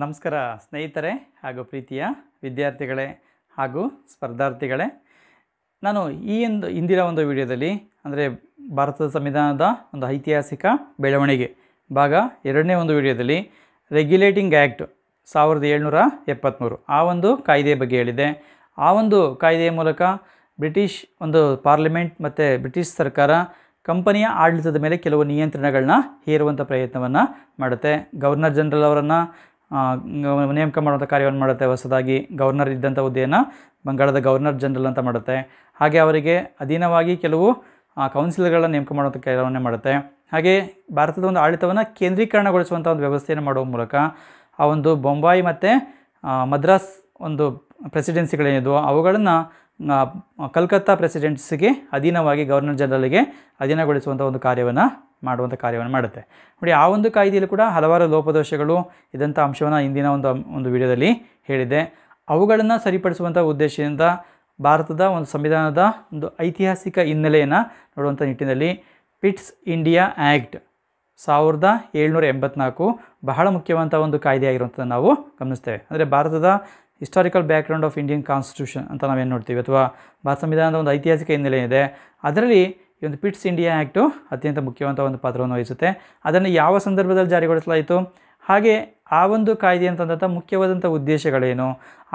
ನಮಸ್ಕಾರ ಸ್ನೇಹಿತರೆ ಹಾಗೂ ಪ್ರೀತಿಯ ವಿದ್ಯಾರ್ಥಿಗಳೇ ಹಾಗೂ ಸ್ಪರ್ಧಾರ್ಥಿಗಳೇ ನಾನು ಈ ಒಂದು ಇಂದಿನ ಒಂದು ವಿಡಿಯೋದಲ್ಲಿ ಅಂದರೆ ಭಾರತದ ಸಂವಿಧಾನದ ಒಂದು ಐತಿಹಾಸಿಕ ಬೆಳವಣಿಗೆ ಭಾಗ ಎರಡನೇ ಒಂದು ವಿಡಿಯೋದಲ್ಲಿ ರೆಗ್ಯುಲೇಟಿಂಗ್ ಆ್ಯಕ್ಟ್ ಸಾವಿರದ ಏಳ್ನೂರ ಎಪ್ಪತ್ತ್ಮೂರು ಆ ಒಂದು ಕಾಯ್ದೆಯ ಬಗ್ಗೆ ಹೇಳಿದೆ ಆ ಒಂದು ಕಾಯ್ದೆಯ ಮೂಲಕ ಬ್ರಿಟಿಷ್ ಒಂದು ಪಾರ್ಲಿಮೆಂಟ್ ಮತ್ತು ಬ್ರಿಟಿಷ್ ಸರ್ಕಾರ ಕಂಪನಿಯ ಆಡಳಿತದ ಮೇಲೆ ಕೆಲವು ನಿಯಂತ್ರಣಗಳನ್ನ ಹೇರುವಂಥ ಪ್ರಯತ್ನವನ್ನು ಮಾಡುತ್ತೆ ಗವರ್ನರ್ ಜನರಲ್ ಅವರನ್ನು ನೇಮಕ ಮಾಡುವಂಥ ಕಾರ್ಯವನ್ನು ಮಾಡುತ್ತೆ ಹೊಸದಾಗಿ ಗವರ್ನರ್ ಇದ್ದಂಥ ಹುದ್ದೆಯನ್ನು ಬಂಗಾಳದ ಗವರ್ನರ್ ಜನರಲ್ ಅಂತ ಮಾಡುತ್ತೆ ಹಾಗೆ ಅವರಿಗೆ ಅಧೀನವಾಗಿ ಕೆಲವು ಕೌನ್ಸಿಲ್ಗಳನ್ನ ನೇಮಕ ಮಾಡುವಂಥ ಕೆಲವನ್ನೇ ಮಾಡುತ್ತೆ ಹಾಗೆ ಭಾರತದ ಒಂದು ಆಡಳಿತವನ್ನು ಕೇಂದ್ರೀಕರಣಗೊಳಿಸುವಂಥ ಒಂದು ವ್ಯವಸ್ಥೆಯನ್ನು ಮಾಡುವ ಮೂಲಕ ಆ ಒಂದು ಬೊಂಬಾಯಿ ಮತ್ತು ಮದ್ರಾಸ್ ಒಂದು ಪ್ರೆಸಿಡೆನ್ಸಿಗಳೇನಿದ್ವು ಅವುಗಳನ್ನು ಕಲ್ಕತ್ತಾ ಪ್ರೆಸಿಡೆನ್ಸಿಗೆ ಅಧೀನವಾಗಿ ಗವರ್ನರ್ ಜನರಲ್ಗೆ ಅಧೀನಗೊಳಿಸುವಂಥ ಒಂದು ಕಾರ್ಯವನ್ನು ಮಾಡುವಂಥ ಕಾರ್ಯವನ್ನು ಮಾಡುತ್ತೆ ನೋಡಿ ಆ ಒಂದು ಕಾಯ್ದೆಯಲ್ಲೂ ಕೂಡ ಹಲವಾರು ಲೋಪದೋಷಗಳು ಇದಂಥ ಅಂಶವನ್ನು ಇಂದಿನ ಒಂದು ಒಂದು ವಿಡಿಯೋದಲ್ಲಿ ಹೇಳಿದೆ ಅವುಗಳನ್ನು ಸರಿಪಡಿಸುವಂಥ ಉದ್ದೇಶದಿಂದ ಭಾರತದ ಒಂದು ಸಂವಿಧಾನದ ಒಂದು ಐತಿಹಾಸಿಕ ಹಿನ್ನೆಲೆಯನ್ನು ನೋಡುವಂಥ ನಿಟ್ಟಿನಲ್ಲಿ ಪಿಟ್ಸ್ ಇಂಡಿಯಾ ಆ್ಯಕ್ಟ್ ಸಾವಿರದ ಏಳ್ನೂರ ಎಂಬತ್ನಾಲ್ಕು ಬಹಳ ಮುಖ್ಯವಾದಂಥ ಒಂದು ಕಾಯ್ದೆಯಾಗಿರುವಂಥದ್ದು ನಾವು ಗಮನಿಸ್ತೇವೆ ಅಂದರೆ ಭಾರತದ historical background of Indian constitution ಅಂತ ನಾವೇನು ನೋಡ್ತೀವಿ ಅಥವಾ ಭಾರತ ಸಂವಿಧಾನದ ಒಂದು ಐತಿಹಾಸಿಕ ಹಿನ್ನೆಲೆ ಇದೆ ಅದರಲ್ಲಿ ಈ ಒಂದು ಪಿಟ್ಸ್ ಇಂಡಿಯಾ ಆ್ಯಕ್ಟು ಅತ್ಯಂತ ಮುಖ್ಯವಂತ ಒಂದು ಪಾತ್ರವನ್ನು ವಹಿಸುತ್ತೆ ಅದನ್ನು ಯಾವ ಸಂದರ್ಭದಲ್ಲಿ ಜಾರಿಗೊಳಿಸಲಾಯಿತು ಹಾಗೆ ಆ ಒಂದು ಕಾಯ್ದೆ ಅಂತಂದಂಥ ಮುಖ್ಯವಾದಂಥ ಉದ್ದೇಶಗಳೇನು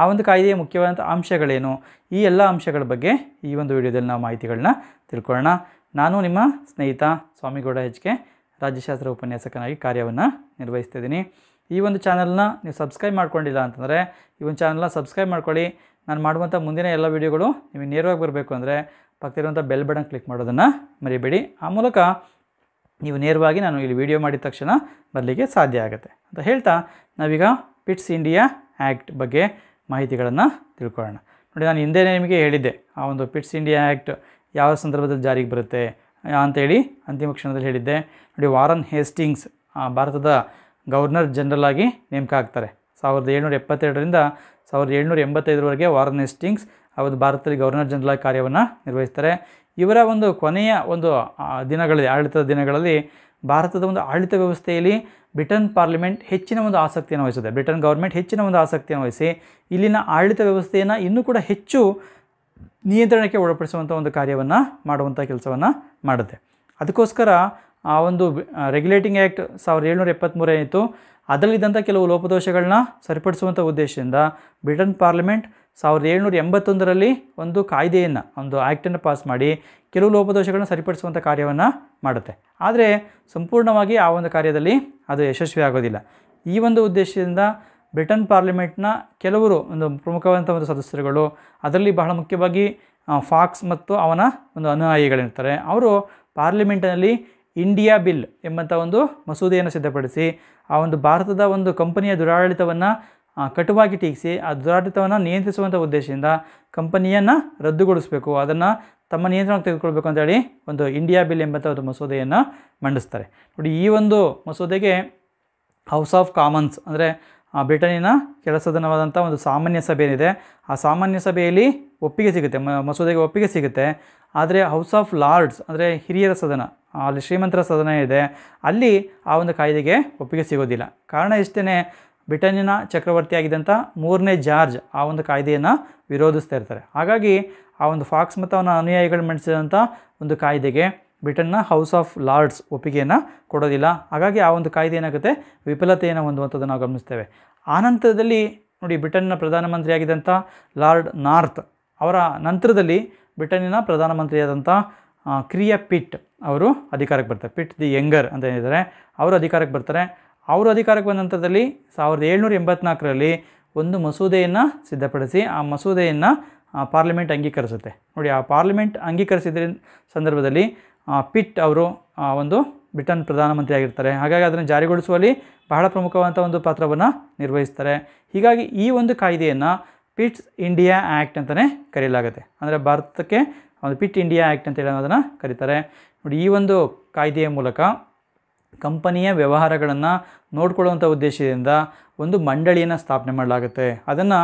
ಆ ಒಂದು ಕಾಯ್ದೆಯ ಮುಖ್ಯವಾದಂಥ ಅಂಶಗಳೇನು ಈ ಎಲ್ಲ ಅಂಶಗಳ ಬಗ್ಗೆ ಈ ಒಂದು ವಿಡಿಯೋದಲ್ಲಿ ನಾವು ಮಾಹಿತಿಗಳನ್ನ ತಿಳ್ಕೊಳ್ಳೋಣ ನಾನು ನಿಮ್ಮ ಸ್ನೇಹಿತ ಸ್ವಾಮಿಗೌಡ ಎಚ್ ಕೆ ರಾಜ್ಯಶಾಸ್ತ್ರ ಉಪನ್ಯಾಸಕನಾಗಿ ಕಾರ್ಯವನ್ನು ನಿರ್ವಹಿಸ್ತಿದ್ದೀನಿ ಈ ಒಂದು ಚಾನಲ್ನ ನೀವು ಸಬ್ಸ್ಕ್ರೈಬ್ ಮಾಡ್ಕೊಂಡಿಲ್ಲ ಅಂತಂದರೆ ಈ ಒಂದು ಚಾನಲ್ನ ಸಬ್ಸ್ಕ್ರೈಬ್ ಮಾಡ್ಕೊಳ್ಳಿ ನಾನು ಮಾಡುವಂಥ ಮುಂದಿನ ಎಲ್ಲ ವೀಡಿಯೋಗಳು ನಿಮಗೆ ನೇರವಾಗಿ ಬರಬೇಕು ಅಂದರೆ ಪಕ್ಕದಿರುವಂಥ ಬೆಲ್ ಬಟನ್ ಕ್ಲಿಕ್ ಮಾಡೋದನ್ನು ಮರಿಬೇಡಿ ಆ ಮೂಲಕ ನೀವು ನೇರವಾಗಿ ನಾನು ಇಲ್ಲಿ ವಿಡಿಯೋ ಮಾಡಿದ ತಕ್ಷಣ ಬರಲಿಕ್ಕೆ ಸಾಧ್ಯ ಆಗುತ್ತೆ ಅಂತ ಹೇಳ್ತಾ ನಾವೀಗ ಪಿಟ್ಸ್ ಇಂಡಿಯಾ ಆ್ಯಕ್ಟ್ ಬಗ್ಗೆ ಮಾಹಿತಿಗಳನ್ನು ತಿಳ್ಕೊಳ್ಳೋಣ ನೋಡಿ ನಾನು ಹಿಂದೆ ನಿಮಗೆ ಹೇಳಿದ್ದೆ ಆ ಒಂದು ಪಿಟ್ಸ್ ಇಂಡಿಯಾ ಆ್ಯಕ್ಟ್ ಯಾವ ಸಂದರ್ಭದಲ್ಲಿ ಜಾರಿಗೆ ಬರುತ್ತೆ ಅಂತೇಳಿ ಅಂತಿಮ ಕ್ಷಣದಲ್ಲಿ ಹೇಳಿದ್ದೆ ನೋಡಿ ವಾರನ್ ಹೇಸ್ಟಿಂಗ್ಸ್ ಭಾರತದ ಗವರ್ನರ್ ಜನರಲ್ ಆಗಿ ನೇಮಕ ಆಗ್ತಾರೆ ಸಾವಿರದ ಏಳ್ನೂರ ಎಪ್ಪತ್ತೆರಡರಿಂದ ಸಾವಿರದ ಏಳ್ನೂರ ಎಂಬತ್ತೈದರವರೆಗೆ ವಾರನ್ ಹೇಸ್ಟಿಂಗ್ಸ್ ಅವರು ಭಾರತದಲ್ಲಿ ಗವರ್ನರ್ ಜನರಲ್ ಕಾರ್ಯವನ್ನು ನಿರ್ವಹಿಸ್ತಾರೆ ಇವರ ಒಂದು ಕೊನೆಯ ಒಂದು ದಿನಗಳಲ್ಲಿ ಆಡಳಿತದ ದಿನಗಳಲ್ಲಿ ಭಾರತದ ಒಂದು ಆಡಳಿತ ವ್ಯವಸ್ಥೆಯಲ್ಲಿ ಬ್ರಿಟನ್ ಪಾರ್ಲಿಮೆಂಟ್ ಹೆಚ್ಚಿನ ಒಂದು ಆಸಕ್ತಿಯನ್ನು ವಹಿಸುತ್ತೆ ಬ್ರಿಟನ್ ಗೌರ್ಮೆಂಟ್ ಹೆಚ್ಚಿನ ಒಂದು ಆಸಕ್ತಿಯನ್ನು ವಹಿಸಿ ಇಲ್ಲಿನ ಆಡಳಿತ ವ್ಯವಸ್ಥೆಯನ್ನು ಇನ್ನೂ ಕೂಡ ಹೆಚ್ಚು ನಿಯಂತ್ರಣಕ್ಕೆ ಒಳಪಡಿಸುವಂಥ ಒಂದು ಕಾರ್ಯವನ್ನು ಮಾಡುವಂಥ ಕೆಲಸವನ್ನು ಮಾಡುತ್ತೆ ಅದಕ್ಕೋಸ್ಕರ ಆ ಒಂದು ರೆಗ್ಯುಲೇಟಿಂಗ್ ಆ್ಯಕ್ಟ್ ಸಾವಿರದ ಏಳ್ನೂರ ಎಪ್ಪತ್ತ್ಮೂರೇ ಇತ್ತು ಅದರಲ್ಲಿದ್ದಂಥ ಕೆಲವು ಲೋಪದೋಷಗಳನ್ನ ಸರಿಪಡಿಸುವಂಥ ಉದ್ದೇಶದಿಂದ ಬ್ರಿಟನ್ ಪಾರ್ಲಿಮೆಂಟ್ ಸಾವಿರದ ಏಳ್ನೂರ ಎಂಬತ್ತೊಂದರಲ್ಲಿ ಒಂದು ಕಾಯ್ದೆಯನ್ನು ಒಂದು ಆ್ಯಕ್ಟನ್ನು ಪಾಸ್ ಮಾಡಿ ಕೆಲವು ಲೋಪದೋಷಗಳನ್ನು ಸರಿಪಡಿಸುವಂಥ ಕಾರ್ಯವನ್ನು ಮಾಡುತ್ತೆ ಆದರೆ ಸಂಪೂರ್ಣವಾಗಿ ಆ ಒಂದು ಕಾರ್ಯದಲ್ಲಿ ಅದು ಯಶಸ್ವಿ ಆಗೋದಿಲ್ಲ ಈ ಒಂದು ಉದ್ದೇಶದಿಂದ ಬ್ರಿಟನ್ ಪಾರ್ಲಿಮೆಂಟ್ನ ಕೆಲವರು ಒಂದು ಪ್ರಮುಖವಾದಂಥ ಒಂದು ಸದಸ್ಯರುಗಳು ಅದರಲ್ಲಿ ಬಹಳ ಮುಖ್ಯವಾಗಿ ಫಾಕ್ಸ್ ಮತ್ತು ಅವನ ಒಂದು ಅನುಯಾಯಿಗಳಿರ್ತಾರೆ ಅವರು ಪಾರ್ಲಿಮೆಂಟ್ನಲ್ಲಿ ಇಂಡಿಯಾ ಬಿಲ್ ಎಂಬಂಥ ಒಂದು ಮಸೂದೆಯನ್ನು ಸಿದ್ಧಪಡಿಸಿ ಆ ಒಂದು ಭಾರತದ ಒಂದು ಕಂಪನಿಯ ದುರಾಡಳಿತವನ್ನು ಕಟುವಾಗಿ ಟೀಕಿಸಿ ಆ ದುರಾಡಳಿತವನ್ನು ನಿಯಂತ್ರಿಸುವಂಥ ಉದ್ದೇಶದಿಂದ ಕಂಪನಿಯನ್ನು ರದ್ದುಗೊಳಿಸಬೇಕು ಅದನ್ನು ತಮ್ಮ ನಿಯಂತ್ರಣಕ್ಕೆ ತೆಗೆದುಕೊಳ್ಬೇಕು ಅಂತೇಳಿ ಒಂದು ಇಂಡಿಯಾ ಬಿಲ್ ಎಂಬಂಥ ಒಂದು ಮಸೂದೆಯನ್ನು ಮಂಡಿಸ್ತಾರೆ ನೋಡಿ ಈ ಒಂದು ಮಸೂದೆಗೆ ಹೌಸ್ ಆಫ್ ಕಾಮನ್ಸ್ ಅಂದರೆ ಬ್ರಿಟನಿನ ಕೆಲಸದನವಾದಂಥ ಒಂದು ಸಾಮಾನ್ಯ ಸಭೆ ಏನಿದೆ ಆ ಸಾಮಾನ್ಯ ಸಭೆಯಲ್ಲಿ ಒಪ್ಪಿಗೆ ಸಿಗುತ್ತೆ ಮಸೂದೆಗೆ ಒಪ್ಪಿಗೆ ಸಿಗುತ್ತೆ ಆದರೆ ಹೌಸ್ ಆಫ್ ಲಾರ್ಡ್ಸ್ ಅಂದರೆ ಹಿರಿಯರ ಸದನ ಅಲ್ಲಿ ಶ್ರೀಮಂತರ ಸದನ ಇದೆ ಅಲ್ಲಿ ಆ ಒಂದು ಕಾಯ್ದೆಗೆ ಒಪ್ಪಿಗೆ ಸಿಗೋದಿಲ್ಲ ಕಾರಣ ಇಷ್ಟೇ ಬ್ರಿಟನ್ನಿನ ಚಕ್ರವರ್ತಿಯಾಗಿದ್ದಂಥ ಮೂರನೇ ಜಾರ್ಜ್ ಆ ಒಂದು ಕಾಯ್ದೆಯನ್ನು ವಿರೋಧಿಸ್ತಾ ಇರ್ತಾರೆ ಹಾಗಾಗಿ ಆ ಒಂದು ಫಾಕ್ಸ್ ಮತ್ತು ಅವನ ಅನುಯಾಯಿಗಳು ಮಂಡಿಸಿದಂಥ ಒಂದು ಕಾಯ್ದೆಗೆ ಬ್ರಿಟನ್ನ ಹೌಸ್ ಆಫ್ ಲಾರ್ಡ್ಸ್ ಒಪ್ಪಿಗೆಯನ್ನು ಕೊಡೋದಿಲ್ಲ ಹಾಗಾಗಿ ಆ ಒಂದು ಕಾಯ್ದೆ ಏನಾಗುತ್ತೆ ವಿಫಲತೆಯನ್ನು ಹೊಂದುವಂಥದ್ದು ನಾವು ಗಮನಿಸ್ತೇವೆ ಆ ನಂತರದಲ್ಲಿ ನೋಡಿ ಬ್ರಿಟನ್ನ ಪ್ರಧಾನಮಂತ್ರಿಯಾಗಿದ್ದಂಥ ಲಾರ್ಡ್ ನಾರ್ತ್ ಅವರ ನಂತರದಲ್ಲಿ ಬ್ರಿಟನ್ನಿನ ಪ್ರಧಾನಮಂತ್ರಿಯಾದಂಥ ಕ್ರಿಯಾ ಪಿಟ್ ಅವರು ಅಧಿಕಾರಕ್ಕೆ ಬರ್ತಾರೆ ಪಿಟ್ ದಿ ಯಂಗರ್ ಅಂತ ಏನಿದ್ದಾರೆ ಅವರು ಅಧಿಕಾರಕ್ಕೆ ಬರ್ತಾರೆ ಅವರು ಅಧಿಕಾರಕ್ಕೆ ಬಂದ ನಂತರದಲ್ಲಿ ಸಾವಿರದ ಏಳ್ನೂರ ಎಂಬತ್ನಾಲ್ಕರಲ್ಲಿ ಒಂದು ಮಸೂದೆಯನ್ನು ಸಿದ್ಧಪಡಿಸಿ ಆ ಮಸೂದೆಯನ್ನು ಪಾರ್ಲಿಮೆಂಟ್ ಅಂಗೀಕರಿಸುತ್ತೆ ನೋಡಿ ಆ ಪಾರ್ಲಿಮೆಂಟ್ ಅಂಗೀಕರಿಸಿದ ಸಂದರ್ಭದಲ್ಲಿ ಪಿಟ್ ಅವರು ಒಂದು ಬ್ರಿಟನ್ ಪ್ರಧಾನಮಂತ್ರಿ ಆಗಿರ್ತಾರೆ ಹಾಗಾಗಿ ಅದನ್ನು ಜಾರಿಗೊಳಿಸುವಲ್ಲಿ ಬಹಳ ಪ್ರಮುಖವಾದಂಥ ಒಂದು ಪಾತ್ರವನ್ನು ನಿರ್ವಹಿಸ್ತಾರೆ ಹೀಗಾಗಿ ಈ ಒಂದು ಕಾಯ್ದೆಯನ್ನು ಪಿಟ್ಸ್ ಇಂಡಿಯಾ ಆ್ಯಕ್ಟ್ ಅಂತಲೇ ಕರೆಯಲಾಗುತ್ತೆ ಅಂದರೆ ಭಾರತಕ್ಕೆ ಒಂದು ಪಿಟ್ ಇಂಡಿಯಾ ಆ್ಯಕ್ಟ್ ಅಂತೇಳಿ ಅನ್ನೋದನ್ನು ಕರೀತಾರೆ ನೋಡಿ ಈ ಒಂದು ಕಾಯ್ದೆಯ ಮೂಲಕ ಕಂಪನಿಯ ವ್ಯವಹಾರಗಳನ್ನು ನೋಡ್ಕೊಳ್ಳುವಂಥ ಉದ್ದೇಶದಿಂದ ಒಂದು ಮಂಡಳಿಯನ್ನು ಸ್ಥಾಪನೆ ಮಾಡಲಾಗುತ್ತೆ ಅದನ್ನು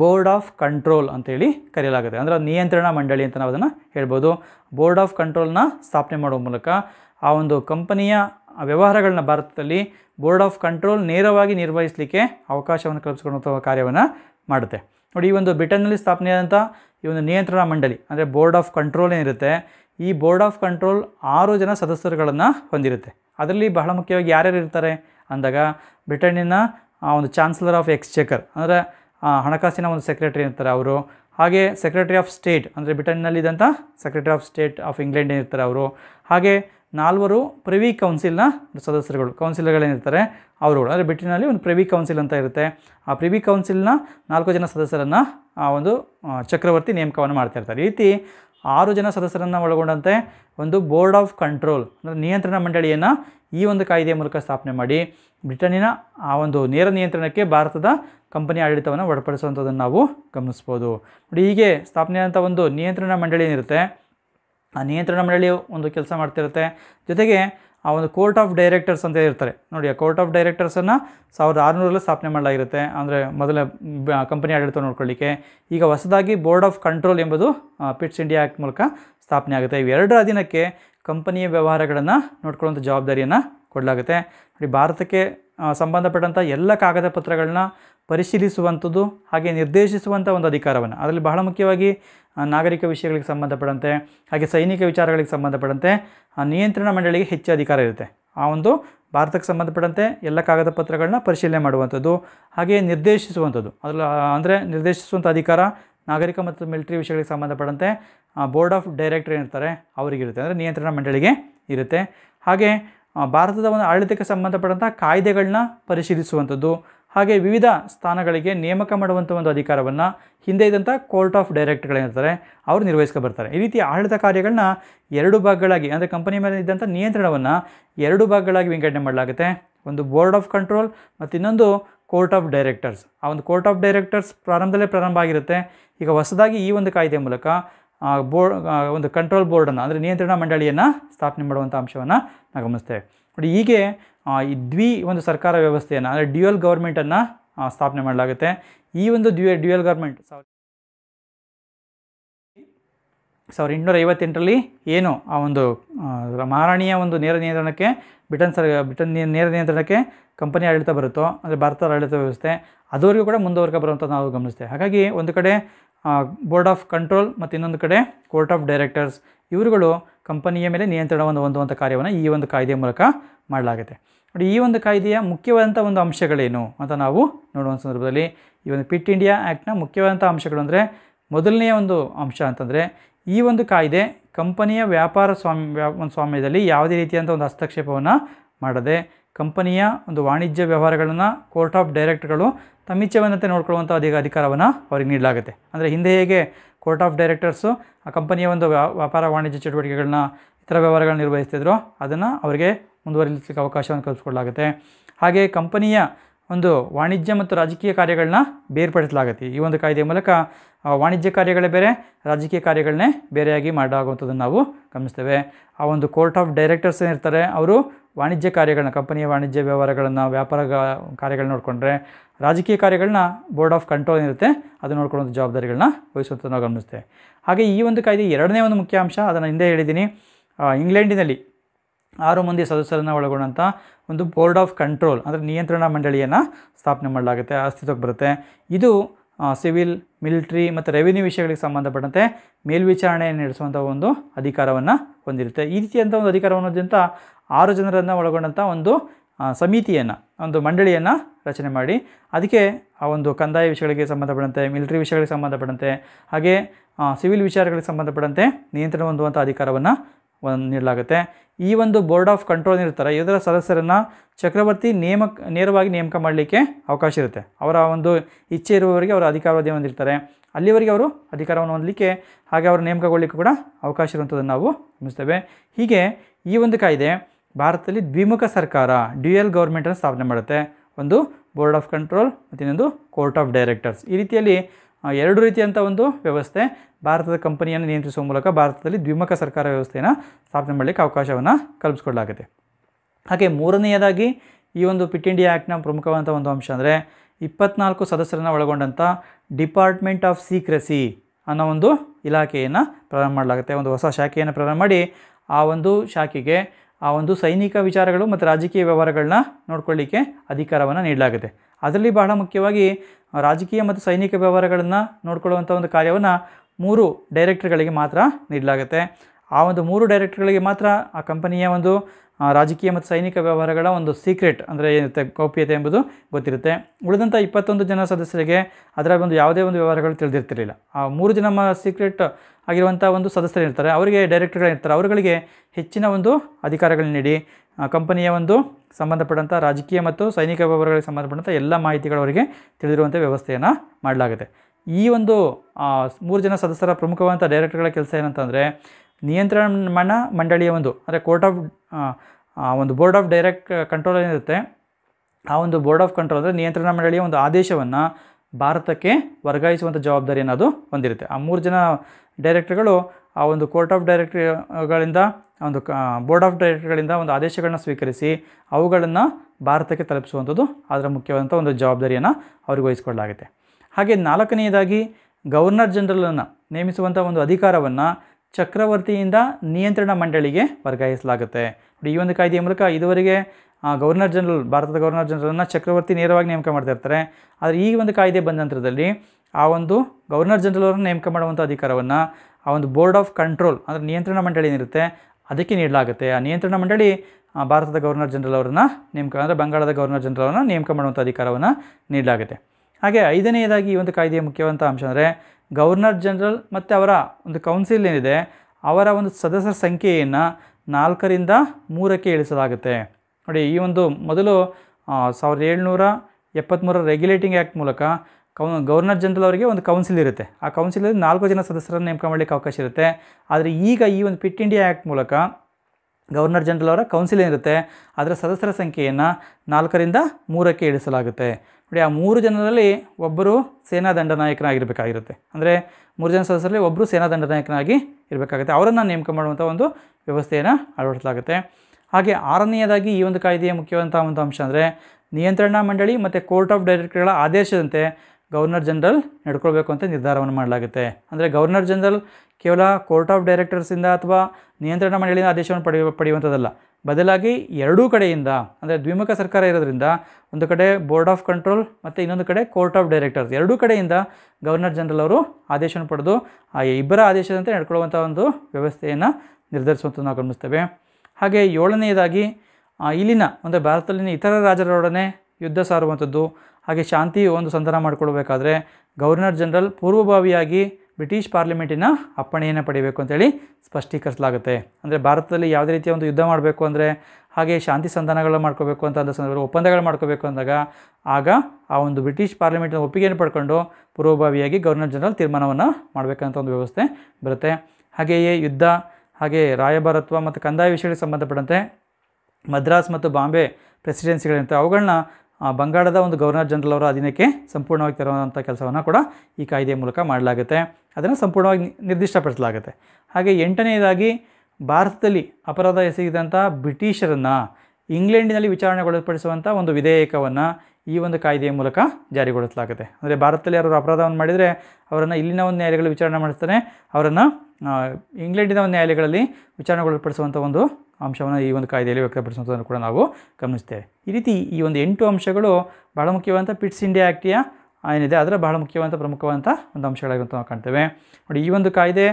ಬೋರ್ಡ್ ಆಫ್ ಕಂಟ್ರೋಲ್ ಅಂತೇಳಿ ಕರೆಯಲಾಗುತ್ತೆ ಅಂದರೆ ನಿಯಂತ್ರಣ ಮಂಡಳಿ ಅಂತ ನಾವು ಅದನ್ನು ಹೇಳ್ಬೋದು ಬೋರ್ಡ್ ಆಫ್ ಕಂಟ್ರೋಲ್ನ ಸ್ಥಾಪನೆ ಮಾಡುವ ಮೂಲಕ ಆ ಒಂದು ಕಂಪನಿಯ ವ್ಯವಹಾರಗಳನ್ನ ಭಾರತದಲ್ಲಿ ಬೋರ್ಡ್ ಆಫ್ ಕಂಟ್ರೋಲ್ ನೇರವಾಗಿ ನಿರ್ವಹಿಸಲಿಕ್ಕೆ ಅವಕಾಶವನ್ನು ಕಲ್ಪಿಸಿಕೊಳ್ಳುವಂಥ ಕಾರ್ಯವನ್ನು ಮಾಡುತ್ತೆ ನೋಡಿ ಈ ಒಂದು ಬ್ರಿಟನ್ನಲ್ಲಿ ಸ್ಥಾಪನೆಯಾದಂಥ ಈ ಒಂದು ನಿಯಂತ್ರಣ ಮಂಡಳಿ ಅಂದರೆ ಬೋರ್ಡ್ ಆಫ್ ಕಂಟ್ರೋಲ್ ಏನಿರುತ್ತೆ ಈ ಬೋರ್ಡ್ ಆಫ್ ಕಂಟ್ರೋಲ್ ಆರು ಜನ ಸದಸ್ಯರುಗಳನ್ನು ಹೊಂದಿರುತ್ತೆ ಅದರಲ್ಲಿ ಬಹಳ ಮುಖ್ಯವಾಗಿ ಯಾರ್ಯಾರು ಇರ್ತಾರೆ ಅಂದಾಗ ಬ್ರಿಟನ್ನಿನ ಒಂದು ಚಾನ್ಸಲರ್ ಆಫ್ ಎಕ್ಸ್ಚೇಕರ್ ಅಂದರೆ ಹಣಕಾಸಿನ ಒಂದು ಸೆಕ್ರೆಟರಿ ಇರ್ತಾರೆ ಅವರು ಹಾಗೆ ಸೆಕ್ರೆಟರಿ ಆಫ್ ಸ್ಟೇಟ್ ಅಂದರೆ ಬ್ರಿಟನ್ನಲ್ಲಿದ್ದಂಥ secretary of state of England ಏನಿರ್ತಾರೆ ಅವರು ಹಾಗೆ ನಾಲ್ವರು ಪ್ರಿವಿ ಕೌನ್ಸಿಲ್ನ ಸದಸ್ಯರುಗಳು ಕೌನ್ಸಿಲರ್ಗಳೇನಿರ್ತಾರೆ ಅವರುಗಳು ಅಂದರೆ ಬ್ರಿಟನ್ನಲ್ಲಿ ಒಂದು ಪ್ರಿವಿ ಕೌನ್ಸಿಲ್ ಅಂತ ಇರುತ್ತೆ ಆ ಪ್ರಿವಿ ಕೌನ್ಸಿಲ್ನ ನಾಲ್ಕು ಜನ ಸದಸ್ಯರನ್ನು ಆ ಒಂದು ಚಕ್ರವರ್ತಿ ನೇಮಕವನ್ನು ಮಾಡ್ತಾ ಇರ್ತಾರೆ ಈ ರೀತಿ ಆರು ಜನ ಸದಸ್ಯರನ್ನು ಒಳಗೊಂಡಂತೆ ಒಂದು ಬೋರ್ಡ್ ಆಫ್ ಕಂಟ್ರೋಲ್ ಅಂದರೆ ನಿಯಂತ್ರಣ ಮಂಡಳಿಯನ್ನು ಈ ಒಂದು ಕಾಯ್ದೆಯ ಮೂಲಕ ಸ್ಥಾಪನೆ ಮಾಡಿ ಬ್ರಿಟನ್ನಿನ ಆ ಒಂದು ನೇರ ನಿಯಂತ್ರಣಕ್ಕೆ ಭಾರತದ ಕಂಪನಿ ಆಡಳಿತವನ್ನು ಒಳಪಡಿಸುವಂಥದ್ದನ್ನು ನಾವು ಗಮನಿಸ್ಬೋದು ನೋಡಿ ಹೀಗೆ ಸ್ಥಾಪನೆಯಾದಂಥ ಒಂದು ನಿಯಂತ್ರಣ ಮಂಡಳಿ ಏನಿರುತ್ತೆ ಆ ನಿಯಂತ್ರಣ ಮಂಡಳಿ ಒಂದು ಕೆಲಸ ಮಾಡ್ತಿರುತ್ತೆ ಜೊತೆಗೆ ಆ ಒಂದು ಕೋರ್ಟ್ ಆಫ್ ಡೈರೆಕ್ಟರ್ಸ್ ಅಂತ ಇರ್ತಾರೆ ನೋಡಿ ಆ ಕೋರ್ಟ್ ಆಫ್ ಡೈರೆಕ್ಟರ್ಸನ್ನು ಸಾವಿರದ ಆರುನೂರಲ್ಲೇ ಸ್ಥಾಪನೆ ಮಾಡಲಾಗಿರುತ್ತೆ ಅಂದರೆ ಮೊದಲ ಕಂಪನಿ ಆಡಳಿತ ನೋಡ್ಕೊಳ್ಳಿಕ್ಕೆ ಈಗ ಹೊಸದಾಗಿ ಬೋರ್ಡ್ ಆಫ್ ಕಂಟ್ರೋಲ್ ಎಂಬುದು ಪಿಟ್ಸ್ ಇಂಡಿಯಾ ಆ್ಯಕ್ಟ್ ಮೂಲಕ ಸ್ಥಾಪನೆ ಆಗುತ್ತೆ ಇವೆರಡರ ದಿನಕ್ಕೆ ಕಂಪನಿಯ ವ್ಯವಹಾರಗಳನ್ನು ನೋಡ್ಕೊಳ್ಳುವಂಥ ಜವಾಬ್ದಾರಿಯನ್ನು ಕೊಡಲಾಗುತ್ತೆ ನೋಡಿ ಭಾರತಕ್ಕೆ ಸಂಬಂಧಪಟ್ಟಂಥ ಎಲ್ಲ ಕಾಗದ ಪತ್ರಗಳನ್ನ ಪರಿಶೀಲಿಸುವಂಥದ್ದು ಹಾಗೆ ನಿರ್ದೇಶಿಸುವಂಥ ಒಂದು ಅಧಿಕಾರವನ್ನು ಅದರಲ್ಲಿ ಬಹಳ ಮುಖ್ಯವಾಗಿ ನಾಗರಿಕ ವಿಷಯಗಳಿಗೆ ಸಂಬಂಧಪಟ್ಟಂತೆ ಹಾಗೆ ಸೈನಿಕ ವಿಚಾರಗಳಿಗೆ ಸಂಬಂಧಪಟ್ಟಂತೆ ನಿಯಂತ್ರಣ ಮಂಡಳಿಗೆ ಹೆಚ್ಚು ಅಧಿಕಾರ ಇರುತ್ತೆ ಆ ಒಂದು ಭಾರತಕ್ಕೆ ಸಂಬಂಧಪಟ್ಟಂತೆ ಎಲ್ಲ ಕಾಗದ ಪತ್ರಗಳನ್ನ ಪರಿಶೀಲನೆ ಮಾಡುವಂಥದ್ದು ಹಾಗೆಯೇ ನಿರ್ದೇಶಿಸುವಂಥದ್ದು ಅದರಲ್ಲಿ ಅಂದರೆ ನಿರ್ದೇಶಿಸುವಂಥ ಅಧಿಕಾರ ನಾಗರಿಕ ಮತ್ತು ಮಿಲಿಟರಿ ವಿಷಯಗಳಿಗೆ ಸಂಬಂಧಪಟ್ಟಂತೆ ಬೋರ್ಡ್ ಆಫ್ ಡೈರೆಕ್ಟರ್ ಏನಿರ್ತಾರೆ ಅವರಿಗಿರುತ್ತೆ ಅಂದರೆ ನಿಯಂತ್ರಣ ಮಂಡಳಿಗೆ ಇರುತ್ತೆ ಹಾಗೆ ಭಾರತದ ಒಂದು ಆಡಳಿತಕ್ಕೆ ಸಂಬಂಧಪಟ್ಟಂಥ ಕಾಯ್ದೆಗಳನ್ನ ಪರಿಶೀಲಿಸುವಂಥದ್ದು ಹಾಗೆ ವಿವಿಧ ಸ್ಥಾನಗಳಿಗೆ ನೇಮಕ ಮಾಡುವಂಥ ಒಂದು ಅಧಿಕಾರವನ್ನು ಹಿಂದೆ ಇದ್ದಂಥ ಕೋರ್ಟ್ ಆಫ್ ಡೈರೆಕ್ಟ್ಗಳೇನಿರ್ತಾರೆ ಅವರು ನಿರ್ವಹಿಸ್ಕೊ ಬರ್ತಾರೆ ಈ ರೀತಿ ಆಡಳಿತ ಕಾರ್ಯಗಳನ್ನ ಎರಡು ಭಾಗಗಳಾಗಿ ಅಂದರೆ ಕಂಪನಿ ಮೇಲೆ ಇದ್ದಂಥ ನಿಯಂತ್ರಣವನ್ನು ಎರಡು ಭಾಗಗಳಾಗಿ ವಿಂಗಡಣೆ ಮಾಡಲಾಗುತ್ತೆ ಒಂದು ಬೋರ್ಡ್ ಆಫ್ ಕಂಟ್ರೋಲ್ ಮತ್ತು ಇನ್ನೊಂದು ಕೋರ್ಟ್ ಆಫ್ ಡೈರೆಕ್ಟರ್ಸ್ ಆ ಒಂದು ಕೋರ್ಟ್ ಆಫ್ ಡೈರೆಕ್ಟರ್ಸ್ ಪ್ರಾರಂಭದಲ್ಲೇ ಪ್ರಾರಂಭ ಆಗಿರುತ್ತೆ ಈಗ ಹೊಸದಾಗಿ ಈ ಒಂದು ಕಾಯ್ದೆ ಮೂಲಕ ಬೋರ್ಡ್ ಒಂದು ಕಂಟ್ರೋಲ್ ಬೋರ್ಡನ್ನು ಅಂದರೆ ನಿಯಂತ್ರಣ ಮಂಡಳಿಯನ್ನು ಸ್ಥಾಪನೆ ಮಾಡುವಂಥ ಅಂಶವನ್ನು ನಾವು ಗಮನಿಸ್ತೇವೆ ನೋಡಿ ಹೀಗೆ ಈ ದ್ವಿ ಒಂದು ಸರ್ಕಾರ ವ್ಯವಸ್ಥೆಯನ್ನು ಅಂದರೆ ಡ್ಯುಯಲ್ ಗೌರ್ಮೆಂಟನ್ನು ಸ್ಥಾಪನೆ ಮಾಡಲಾಗುತ್ತೆ ಈ ಒಂದು ಡ್ಯು ಡ್ಯುಯಲ್ ಗೌರ್ಮೆಂಟ್ ಸಾವಿರದ ಸಾವಿರದ ಎಂಟುನೂರ ಐವತ್ತೆಂಟರಲ್ಲಿ ಏನು ಆ ಒಂದು ಮಹಾರಾಣಿಯ ಒಂದು ನೇರ ನಿಯಂತ್ರಣಕ್ಕೆ ಬ್ರಿಟನ್ ಸರ್ ಬ್ರಿಟನ್ ನೇರ ನಿಯಂತ್ರಣಕ್ಕೆ ಕಂಪನಿ ಆಡಳಿತ ಬರುತ್ತೋ ಅಂದರೆ ಭಾರತದ ಆಡಳಿತ ವ್ಯವಸ್ಥೆ ಅದುವರೆಗೂ ಕೂಡ ಮುಂದುವರ್ಕ ಬರುವಂಥ ನಾವು ಗಮನಿಸ್ತೇವೆ ಹಾಗಾಗಿ ಒಂದು ಕಡೆ ಬೋರ್ಡ್ ಆಫ್ ಕಂಟ್ರೋಲ್ ಮತ್ತು ಇನ್ನೊಂದು ಕಡೆ ಕೋರ್ಟ್ ಆಫ್ ಡೈರೆಕ್ಟರ್ಸ್ ಇವರುಗಳು ಕಂಪನಿಯ ಮೇಲೆ ನಿಯಂತ್ರಣವನ್ನು ಹೊಂದುವಂಥ ಕಾರ್ಯವನ್ನು ಈ ಒಂದು ಕಾಯ್ದೆಯ ಮೂಲಕ ಮಾಡಲಾಗುತ್ತೆ ನೋಡಿ ಈ ಒಂದು ಕಾಯ್ದೆಯ ಮುಖ್ಯವಾದಂಥ ಒಂದು ಅಂಶಗಳೇನು ಅಂತ ನಾವು ನೋಡುವಂಥ ಸಂದರ್ಭದಲ್ಲಿ ಈ ಒಂದು ಪಿಟ್ ಇಂಡಿಯಾ ಆ್ಯಕ್ಟ್ನ ಮುಖ್ಯವಾದಂಥ ಅಂಶಗಳು ಅಂದರೆ ಮೊದಲನೆಯ ಒಂದು ಅಂಶ ಅಂತಂದರೆ ಈ ಒಂದು ಕಾಯ್ದೆ ಕಂಪನಿಯ ವ್ಯಾಪಾರ ಸ್ವಾಮ್ಯ ಒಂದು ಸ್ವಾಮ್ಯದಲ್ಲಿ ಯಾವುದೇ ರೀತಿಯಾದಂಥ ಒಂದು ಹಸ್ತಕ್ಷೇಪವನ್ನು ಮಾಡದೆ ಕಂಪನಿಯ ಒಂದು ವಾಣಿಜ್ಯ ವ್ಯವಹಾರಗಳನ್ನು ಕೋರ್ಟ್ ಆಫ್ ಡೈರೆಕ್ಟರ್ಗಳು ತಮ್ಮಿಚ್ಛವನ್ನತೆ ನೋಡ್ಕೊಳ್ಳುವಂಥ ಅಧಿಕ ಅಧಿಕಾರವನ್ನು ಅವ್ರಿಗೆ ನೀಡಲಾಗುತ್ತೆ ಅಂದರೆ ಹಿಂದೆ ಹೇಗೆ ಕೋರ್ಟ್ ಆಫ್ ಡೈರೆಕ್ಟರ್ಸು ಆ ಕಂಪನಿಯ ಒಂದು ವ್ಯಾಪಾರ ವಾಣಿಜ್ಯ ಚಟುವಟಿಕೆಗಳನ್ನ ಇತರ ವ್ಯವಹಾರಗಳನ್ನ ನಿರ್ವಹಿಸ್ತಿದ್ರು ಅದನ್ನು ಅವರಿಗೆ ಮುಂದುವರಿಲಿಕ್ಕೆ ಅವಕಾಶವನ್ನು ಕಲ್ಪಿಸ್ಕೊಡಲಾಗುತ್ತೆ ಹಾಗೆ ಕಂಪನಿಯ ಒಂದು ವಾಣಿಜ್ಯ ಮತ್ತು ರಾಜಕೀಯ ಕಾರ್ಯಗಳನ್ನ ಬೇರ್ಪಡಿಸಲಾಗುತ್ತೆ ಈ ಒಂದು ಕಾಯ್ದೆಯ ಮೂಲಕ ವಾಣಿಜ್ಯ ಕಾರ್ಯಗಳೇ ಬೇರೆ ರಾಜಕೀಯ ಕಾರ್ಯಗಳನ್ನೇ ಬೇರೆಯಾಗಿ ಮಾಡಾಗುವಂಥದ್ದನ್ನು ನಾವು ಗಮನಿಸ್ತೇವೆ ಆ ಒಂದು ಕೋರ್ಟ್ ಆಫ್ ಡೈರೆಕ್ಟರ್ಸ್ ಏನಿರ್ತಾರೆ ಅವರು ವಾಣಿಜ್ಯ ಕಾರ್ಯಗಳನ್ನ ಕಂಪನಿಯ ವಾಣಿಜ್ಯ ವ್ಯವಹಾರಗಳನ್ನು ವ್ಯಾಪಾರ ಕಾರ್ಯಗಳನ್ನ ನೋಡಿಕೊಂಡ್ರೆ ರಾಜಕೀಯ ಕಾರ್ಯಗಳನ್ನ ಬೋರ್ಡ್ ಆಫ್ ಕಂಟ್ರೋಲ್ ಇರುತ್ತೆ ಅದು ನೋಡ್ಕೊಳ್ಳೋದು ಜವಾಬ್ದಾರಿಗಳನ್ನ ವಹಿಸುವಂಥ ನಾವು ಗಮನಿಸ್ತೇವೆ ಹಾಗೆ ಈ ಒಂದು ಕಾಯ್ದೆ ಎರಡನೇ ಒಂದು ಮುಖ್ಯ ಅಂಶ ಅದನ್ನು ಹಿಂದೆ ಹೇಳಿದ್ದೀನಿ ಇಂಗ್ಲೆಂಡಿನಲ್ಲಿ ಆರು ಮಂದಿ ಸದಸ್ಯರನ್ನು ಒಳಗೊಂಡಂಥ ಒಂದು ಬೋರ್ಡ್ ಆಫ್ ಕಂಟ್ರೋಲ್ ಅಂದರೆ ನಿಯಂತ್ರಣ ಮಂಡಳಿಯನ್ನು ಸ್ಥಾಪನೆ ಮಾಡಲಾಗುತ್ತೆ ಅಸ್ತಿತ್ವಕ್ಕೆ ಬರುತ್ತೆ ಇದು ಸಿವಿಲ್ ಮಿಲಿಟ್ರಿ ಮತ್ತು ರೆವಿನ್ಯೂ ವಿಷಯಗಳಿಗೆ ಸಂಬಂಧಪಟ್ಟಂತೆ ಮೇಲ್ವಿಚಾರಣೆ ನಡೆಸುವಂಥ ಒಂದು ಅಧಿಕಾರವನ್ನು ಹೊಂದಿರುತ್ತೆ ಈ ರೀತಿಯಂಥ ಒಂದು ಅಧಿಕಾರವನ್ನೋದ್ಯಂತ ಆರು ಜನರನ್ನು ಒಳಗೊಂಡಂಥ ಒಂದು ಸಮಿತಿಯನ್ನು ಒಂದು ಮಂಡಳಿಯನ್ನು ರಚನೆ ಮಾಡಿ ಅದಕ್ಕೆ ಆ ಒಂದು ಕಂದಾಯ ವಿಷಯಗಳಿಗೆ ಸಂಬಂಧಪಟ್ಟಂತೆ ಮಿಲಿಟ್ರಿ ವಿಷಯಗಳಿಗೆ ಸಂಬಂಧಪಟ್ಟಂತೆ ಹಾಗೆ ಸಿವಿಲ್ ವಿಚಾರಗಳಿಗೆ ಸಂಬಂಧಪಟ್ಟಂತೆ ನಿಯಂತ್ರಣ ಹೊಂದುವಂಥ ಅಧಿಕಾರವನ್ನು ಒಂದು ನೀಡಲಾಗುತ್ತೆ ಈ ಒಂದು ಬೋರ್ಡ್ ಆಫ್ ಕಂಟ್ರೋಲ್ ಇರ್ತಾರೆ ಇದರ ಸದಸ್ಯರನ್ನು ಚಕ್ರವರ್ತಿ ನೇಮಕ ನೇರವಾಗಿ ನೇಮಕ ಮಾಡಲಿಕ್ಕೆ ಅವಕಾಶ ಇರುತ್ತೆ ಅವರ ಒಂದು ಇಚ್ಛೆ ಇರುವವರಿಗೆ ಅವರ ಅಧಿಕಾರವಾದಿ ಹೊಂದಿರ್ತಾರೆ ಅಲ್ಲಿವರೆಗೆ ಅವರು ಅಧಿಕಾರವನ್ನು ಹೊಂದಲಿಕ್ಕೆ ಹಾಗೆ ಅವರು ನೇಮಕಗೊಳ್ಳಿಕ್ಕೆ ಕೂಡ ಅವಕಾಶ ಇರುವಂಥದ್ದನ್ನು ನಾವು ಗಮನಿಸ್ತೇವೆ ಹೀಗೆ ಈ ಒಂದು ಕಾಯ್ದೆ ಭಾರತದಲ್ಲಿ ದ್ವಿಮುಖ ಸರ್ಕಾರ ಡ್ಯೂಯಲ್ ಗೌರ್ಮೆಂಟನ್ನು ಸ್ಥಾಪನೆ ಮಾಡುತ್ತೆ ಒಂದು ಬೋರ್ಡ್ ಆಫ್ ಕಂಟ್ರೋಲ್ ಮತ್ತು ಇನ್ನೊಂದು ಕೋರ್ಟ್ ಆಫ್ ಡೈರೆಕ್ಟರ್ಸ್ ಈ ರೀತಿಯಲ್ಲಿ ಎರಡು ರೀತಿಯಂಥ ಒಂದು ವ್ಯವಸ್ಥೆ ಭಾರತದ ಕಂಪನಿಯನ್ನು ನಿಯಂತ್ರಿಸುವ ಮೂಲಕ ಭಾರತದಲ್ಲಿ ದ್ವಿಮುಖ ಸರ್ಕಾರ ವ್ಯವಸ್ಥೆಯನ್ನು ಸ್ಥಾಪನೆ ಮಾಡಲಿಕ್ಕೆ ಅವಕಾಶವನ್ನು ಕಲ್ಪಿಸ್ಕೊಡಲಾಗುತ್ತೆ ಹಾಗೆ ಮೂರನೆಯದಾಗಿ ಈ ಒಂದು ಪಿಟ್ ಇಂಡಿಯಾ ಆ್ಯಕ್ಟ್ನ ಪ್ರಮುಖವಾದಂಥ ಒಂದು ಅಂಶ ಅಂದರೆ ಇಪ್ಪತ್ನಾಲ್ಕು ಸದಸ್ಯರನ್ನು ಒಳಗೊಂಡಂಥ ಡಿಪಾರ್ಟ್ಮೆಂಟ್ ಆಫ್ ಸೀಕ್ರೆಸಿ ಅನ್ನೋ ಒಂದು ಇಲಾಖೆಯನ್ನು ಪ್ರಾರಂಭ ಮಾಡಲಾಗುತ್ತೆ ಒಂದು ಹೊಸ ಶಾಖೆಯನ್ನು ಪ್ರಾರಂಭ ಮಾಡಿ ಆ ಒಂದು ಶಾಖೆಗೆ ಆ ಒಂದು ಸೈನಿಕ ವಿಚಾರಗಳು ಮತ್ತು ರಾಜಕೀಯ ವ್ಯವಹಾರಗಳನ್ನ ನೋಡ್ಕೊಳ್ಳಿಕ್ಕೆ ಅಧಿಕಾರವನ್ನು ನೀಡಲಾಗುತ್ತೆ ಅದರಲ್ಲಿ ಬಹಳ ಮುಖ್ಯವಾಗಿ ರಾಜಕೀಯ ಮತ್ತು ಸೈನಿಕ ವ್ಯವಹಾರಗಳನ್ನು ನೋಡ್ಕೊಳ್ಳುವಂಥ ಒಂದು ಕಾರ್ಯವನ್ನು ಮೂರು ಡೈರೆಕ್ಟರ್ಗಳಿಗೆ ಮಾತ್ರ ನೀಡಲಾಗುತ್ತೆ ಆ ಒಂದು ಮೂರು ಡೈರೆಕ್ಟರ್ಗಳಿಗೆ ಮಾತ್ರ ಆ ಕಂಪನಿಯ ಒಂದು ರಾಜಕೀಯ ಮತ್ತು ಸೈನಿಕ ವ್ಯವಹಾರಗಳ ಒಂದು ಸೀಕ್ರೆಟ್ ಅಂದರೆ ಏನಿರುತ್ತೆ ಗೌಪ್ಯತೆ ಎಂಬುದು ಗೊತ್ತಿರುತ್ತೆ ಉಳಿದಂಥ ಇಪ್ಪತ್ತೊಂದು ಜನ ಸದಸ್ಯರಿಗೆ ಅದರ ಒಂದು ಯಾವುದೇ ಒಂದು ವ್ಯವಹಾರಗಳು ತಿಳಿದಿರ್ತಿರಲಿಲ್ಲ ಆ ಮೂರು ಜನ ಸೀಕ್ರೆಟ್ ಆಗಿರುವಂಥ ಒಂದು ಸದಸ್ಯರಿರ್ತಾರೆ ಅವರಿಗೆ ಡೈರೆಕ್ಟರ್ಗಳಿರ್ತಾರೆ ಅವರುಗಳಿಗೆ ಹೆಚ್ಚಿನ ಒಂದು ಅಧಿಕಾರಗಳನ್ನ ನೀಡಿ ಕಂಪನಿಯ ಒಂದು ಸಂಬಂಧಪಟ್ಟಂಥ ರಾಜಕೀಯ ಮತ್ತು ಸೈನಿಕ ವ್ಯವಹಾರಗಳಿಗೆ ಸಂಬಂಧಪಟ್ಟಂಥ ಎಲ್ಲ ಮಾಹಿತಿಗಳು ಅವರಿಗೆ ತಿಳಿದಿರುವಂಥ ವ್ಯವಸ್ಥೆಯನ್ನು ಮಾಡಲಾಗುತ್ತೆ ಈ ಒಂದು ಮೂರು ಜನ ಸದಸ್ಯರ ಪ್ರಮುಖವಾದಂಥ ಡೈರೆಕ್ಟರ್ಗಳ ಕೆಲಸ ಏನಂತಂದರೆ ನಿಯಂತ್ರಣ ಮಂಡಳಿಯ ಒಂದು ಅಂದರೆ ಕೋರ್ಟ್ ಆಫ್ ಒಂದು ಬೋರ್ಡ್ ಆಫ್ ಡೈರೆಕ್ಟ್ ಕಂಟ್ರೋಲ್ ಏನಿರುತ್ತೆ ಆ ಒಂದು ಬೋರ್ಡ್ ಆಫ್ ಕಂಟ್ರೋಲ್ ಅಂದರೆ ನಿಯಂತ್ರಣ ಮಂಡಳಿಯ ಒಂದು ಆದೇಶವನ್ನು ಭಾರತಕ್ಕೆ ವರ್ಗಾಯಿಸುವಂಥ ಜವಾಬ್ದಾರಿ ಅನ್ನೋದು ಹೊಂದಿರುತ್ತೆ ಆ ಮೂರು ಜನ ಡೈರೆಕ್ಟ್ರುಗಳು ಆ ಒಂದು ಕೋರ್ಟ್ ಆಫ್ ಡೈರೆಕ್ಟ್ರ್ಗಳಿಂದ ಒಂದು ಬೋರ್ಡ್ ಆಫ್ ಡೈರೆಕ್ಟ್ರ್ಗಳಿಂದ ಒಂದು ಆದೇಶಗಳನ್ನ ಸ್ವೀಕರಿಸಿ ಅವುಗಳನ್ನು ಭಾರತಕ್ಕೆ ತಲುಪಿಸುವಂಥದ್ದು ಅದರ ಮುಖ್ಯವಾದಂಥ ಒಂದು ಜವಾಬ್ದಾರಿಯನ್ನು ಅವ್ರಿಗೆ ವಹಿಸ್ಕೊಳ್ಳಲಾಗುತ್ತೆ ಹಾಗೆ ನಾಲ್ಕನೆಯದಾಗಿ ಗವರ್ನರ್ ಜನರಲನ್ನು ನೇಮಿಸುವಂಥ ಒಂದು ಅಧಿಕಾರವನ್ನು ಚಕ್ರವರ್ತಿಯಿಂದ ನಿಯಂತ್ರಣ ಮಂಡಳಿಗೆ ವರ್ಗಾಯಿಸಲಾಗುತ್ತೆ ಈ ಒಂದು ಕಾಯ್ದೆಯ ಮೂಲಕ ಇದುವರೆಗೆ ಗವರ್ನರ್ ಜನರಲ್ ಭಾರತದ ಗವರ್ನರ್ ಜನರಲನ್ನು ಚಕ್ರವರ್ತಿ ನೇರವಾಗಿ ನೇಮಕ ಮಾಡ್ತಾ ಇರ್ತಾರೆ ಆದರೆ ಈ ಒಂದು ಕಾಯ್ದೆ ಬಂದ ನಂತರದಲ್ಲಿ ಆ ಒಂದು ಗವರ್ನರ್ ಜನರಲ್ ಅವರನ್ನು ನೇಮಕ ಮಾಡುವಂಥ ಅಧಿಕಾರವನ್ನು ಆ ಒಂದು ಬೋರ್ಡ್ ಆಫ್ ಕಂಟ್ರೋಲ್ ಅಂದರೆ ನಿಯಂತ್ರಣ ಮಂಡಳಿ ಏನಿರುತ್ತೆ ಅದಕ್ಕೆ ನೀಡಲಾಗುತ್ತೆ ಆ ನಿಯಂತ್ರಣ ಮಂಡಳಿ ಭಾರತದ ಗವರ್ನರ್ ಜನರಲ್ ಅವರನ್ನು ನೇಮಕ ಅಂದರೆ ಬಂಗಾಳದ ಗವರ್ನರ್ ಜನರಲ್ ಅವರನ್ನು ನೇಮಕ ಮಾಡುವಂಥ ಅಧಿಕಾರವನ್ನು ನೀಡಲಾಗುತ್ತೆ ಹಾಗೆ ಐದನೇದಾಗಿ ಈ ಒಂದು ಕಾಯ್ದೆಯ ಮುಖ್ಯವಂತ ಅಂಶ ಅಂದರೆ ಗವರ್ನರ್ ಜನರಲ್ ಮತ್ತು ಅವರ ಒಂದು ಕೌನ್ಸಿಲ್ ಏನಿದೆ ಅವರ ಒಂದು ಸದಸ್ಯರ ಸಂಖ್ಯೆಯನ್ನು ನಾಲ್ಕರಿಂದ ಮೂರಕ್ಕೆ ಇಳಿಸಲಾಗುತ್ತೆ ನೋಡಿ ಈ ಒಂದು ಮೊದಲು ಸಾವಿರದ ಏಳ್ನೂರ ಎಪ್ಪತ್ತ್ಮೂರರ ರೆಗ್ಯುಲೇಟಿಂಗ್ ಆ್ಯಕ್ಟ್ ಮೂಲಕ ಕೌನ್ ಗವರ್ನರ್ ಜನರಲ್ ಅವರಿಗೆ ಒಂದು ಕೌನ್ಸಿಲ್ ಇರುತ್ತೆ ಆ ಕೌನ್ಸಿಲಲ್ಲಿ ನಾಲ್ಕು ಜನ ಸದಸ್ಯರನ್ನು ನೇಮಕ ಮಾಡಲಿಕ್ಕೆ ಅವಕಾಶ ಇರುತ್ತೆ ಆದರೆ ಈಗ ಈ ಒಂದು ಪಿಟ್ ಇಂಡಿಯಾ ಆ್ಯಕ್ಟ್ ಮೂಲಕ ಗವರ್ನರ್ ಜನರಲ್ ಅವರ ಕೌನ್ಸಿಲ್ ಏನಿರುತ್ತೆ ಅದರ ಸದಸ್ಯರ ಸಂಖ್ಯೆಯನ್ನು ನಾಲ್ಕರಿಂದ ಮೂರಕ್ಕೆ ಇಳಿಸಲಾಗುತ್ತೆ ನೋಡಿ ಆ ಮೂರು ಜನರಲ್ಲಿ ಒಬ್ಬರು ಸೇನಾ ದಂಡನಾಯಕನಾಗಿರಬೇಕಾಗಿರುತ್ತೆ ಅಂದರೆ ಮೂರು ಜನ ಸದಸ್ಯರಲ್ಲಿ ಒಬ್ಬರು ಸೇನಾ ದಂಡನಾಯಕನಾಗಿ ಇರಬೇಕಾಗುತ್ತೆ ಅವರನ್ನು ನೇಮಕ ಮಾಡುವಂಥ ಒಂದು ವ್ಯವಸ್ಥೆಯನ್ನು ಅಳವಡಿಸಲಾಗುತ್ತೆ ಹಾಗೆ ಆರನೆಯದಾಗಿ ಈ ಒಂದು ಕಾಯ್ದೆಯ ಮುಖ್ಯವಾದಂಥ ಒಂದು ಅಂಶ ಅಂದರೆ ನಿಯಂತ್ರಣ ಮಂಡಳಿ ಮತ್ತು ಕೋರ್ಟ್ ಆಫ್ ಡೈರೆಕ್ಟರ್ಗಳ ಆದೇಶದಂತೆ ಗವರ್ನರ್ ಜನರಲ್ ನಡ್ಕೊಳ್ಬೇಕು ಅಂತ ನಿರ್ಧಾರವನ್ನು ಮಾಡಲಾಗುತ್ತೆ ಅಂದರೆ ಗವರ್ನರ್ ಜನರಲ್ ಕೇವಲ ಕೋರ್ಟ್ ಆಫ್ ಡೈರೆಕ್ಟರ್ಸಿಂದ ಅಥವಾ ನಿಯಂತ್ರಣ ಮಂಡಳಿಯಿಂದ ಆದೇಶವನ್ನು ಪಡೆಯ ಪಡೆಯುವಂಥದ್ದಲ್ಲ ಬದಲಾಗಿ ಎರಡೂ ಕಡೆಯಿಂದ ಅಂದರೆ ದ್ವಿಮುಖ ಸರ್ಕಾರ ಇರೋದ್ರಿಂದ ಒಂದು ಕಡೆ ಬೋರ್ಡ್ ಆಫ್ ಕಂಟ್ರೋಲ್ ಮತ್ತು ಇನ್ನೊಂದು ಕಡೆ ಕೋರ್ಟ್ ಆಫ್ ಡೈರೆಕ್ಟರ್ಸ್ ಎರಡೂ ಕಡೆಯಿಂದ ಗವರ್ನರ್ ಜನರಲ್ ಅವರು ಆದೇಶವನ್ನು ಪಡೆದು ಆ ಇಬ್ಬರ ಆದೇಶದಂತೆ ನಡ್ಕೊಳ್ಳುವಂಥ ಒಂದು ವ್ಯವಸ್ಥೆಯನ್ನು ನಿರ್ಧರಿಸುವಂಥದ್ದು ನಾವು ಗಮನಿಸ್ತೇವೆ ಹಾಗೆ ಏಳನೆಯದಾಗಿ ಇಲ್ಲಿನ ಒಂದು ಭಾರತದಲ್ಲಿನ ಇತರ ರಾಜರೊಡನೆ ಯುದ್ಧ ಸಾರುವಂಥದ್ದು ಹಾಗೆ ಶಾಂತಿ ಒಂದು ಸಂಧಾನ ಮಾಡಿಕೊಳ್ಬೇಕಾದ್ರೆ ಗವರ್ನರ್ ಜನರಲ್ ಪೂರ್ವಭಾವಿಯಾಗಿ ಬ್ರಿಟಿಷ್ ಪಾರ್ಲಿಮೆಂಟಿನ ಅಪ್ಪಣೆಯನ್ನು ಪಡಿಬೇಕು ಅಂತೇಳಿ ಸ್ಪಷ್ಟೀಕರಿಸಲಾಗುತ್ತೆ ಅಂದರೆ ಭಾರತದಲ್ಲಿ ಯಾವುದೇ ರೀತಿಯ ಒಂದು ಯುದ್ಧ ಮಾಡಬೇಕು ಅಂದರೆ ಹಾಗೆ ಶಾಂತಿ ಸಂಧಾನಗಳು ಮಾಡ್ಕೋಬೇಕು ಅಂತ ಅಂದ ಸಂದರ್ಭದಲ್ಲಿ ಒಪ್ಪಂದಗಳು ಮಾಡ್ಕೋಬೇಕು ಅಂದಾಗ ಆಗ ಆ ಒಂದು ಬ್ರಿಟಿಷ್ ಪಾರ್ಲಿಮೆಂಟಿನ ಒಪ್ಪಿಗೆಯನ್ನು ಪಡ್ಕೊಂಡು ಪೂರ್ವಭಾವಿಯಾಗಿ ಗವರ್ನರ್ ಜನರಲ್ ತೀರ್ಮಾನವನ್ನು ಮಾಡಬೇಕಂತ ಒಂದು ವ್ಯವಸ್ಥೆ ಬರುತ್ತೆ ಹಾಗೆಯೇ ಯುದ್ಧ ಹಾಗೆ ರಾಯಭಾರತ್ವ ಮತ್ತು ಕಂದಾಯ ವಿಷಯಗಳಿಗೆ ಸಂಬಂಧಪಟ್ಟಂತೆ ಮದ್ರಾಸ್ ಮತ್ತು ಬಾಂಬೆ ಪ್ರೆಸಿಡೆನ್ಸಿಗಳಿರುತ್ತೆ ಅವುಗಳನ್ನ ಬಂಗಾಳದ ಒಂದು ಗವರ್ನರ್ ಜನರಲ್ ಅವರ ಅಧೀನಕ್ಕೆ ಸಂಪೂರ್ಣವಾಗಿ ತರುವಂಥ ಕೆಲಸವನ್ನು ಕೂಡ ಈ ಕಾಯ್ದೆಯ ಮೂಲಕ ಮಾಡಲಾಗುತ್ತೆ ಅದನ್ನು ಸಂಪೂರ್ಣವಾಗಿ ನಿರ್ದಿಷ್ಟಪಡಿಸಲಾಗುತ್ತೆ ಹಾಗೆ ಎಂಟನೆಯದಾಗಿ ಭಾರತದಲ್ಲಿ ಅಪರಾಧ ಎಸಗಿದಂಥ ಬ್ರಿಟಿಷರನ್ನು ಇಂಗ್ಲೆಂಡಿನಲ್ಲಿ ವಿಚಾರಣೆಗೊಳಪಡಿಸುವಂಥ ಒಂದು ವಿಧೇಯಕವನ್ನು ಈ ಒಂದು ಕಾಯ್ದೆಯ ಮೂಲಕ ಜಾರಿಗೊಳಿಸಲಾಗುತ್ತೆ ಅಂದರೆ ಭಾರತದಲ್ಲಿ ಯಾರು ಅಪರಾಧವನ್ನು ಮಾಡಿದರೆ ಅವರನ್ನು ಇಲ್ಲಿನ ಒಂದು ನ್ಯಾಯಾಲಯಗಳಲ್ಲಿ ವಿಚಾರಣೆ ಮಾಡಿಸ್ತಾನೆ ಅವರನ್ನು ಇಂಗ್ಲೆಂಡಿನ ಒಂದು ನ್ಯಾಯಾಲಯಗಳಲ್ಲಿ ವಿಚಾರಣೆಗೊಳಪಡಿಸುವಂಥ ಒಂದು ಅಂಶವನ್ನು ಈ ಒಂದು ಕಾಯ್ದೆಯಲ್ಲಿ ವ್ಯಕ್ತಪಡಿಸುವಂಥದ್ದನ್ನು ಕೂಡ ನಾವು ಗಮನಿಸ್ತೇವೆ ಈ ರೀತಿ ಈ ಒಂದು ಎಂಟು ಅಂಶಗಳು ಬಹಳ ಮುಖ್ಯವಾದಂಥ ಪಿಟ್ಸ್ ಇಂಡಿಯಾ ಆ್ಯಕ್ಟಿಯ ಏನಿದೆ ಅದರ ಬಹಳ ಮುಖ್ಯವಾದಂಥ ಪ್ರಮುಖವಾದಂಥ ಒಂದು ಅಂಶಗಳಾಗಿರುವಂಥ ನಾವು ಕಾಣ್ತೇವೆ ನೋಡಿ ಈ ಒಂದು ಕಾಯ್ದೆ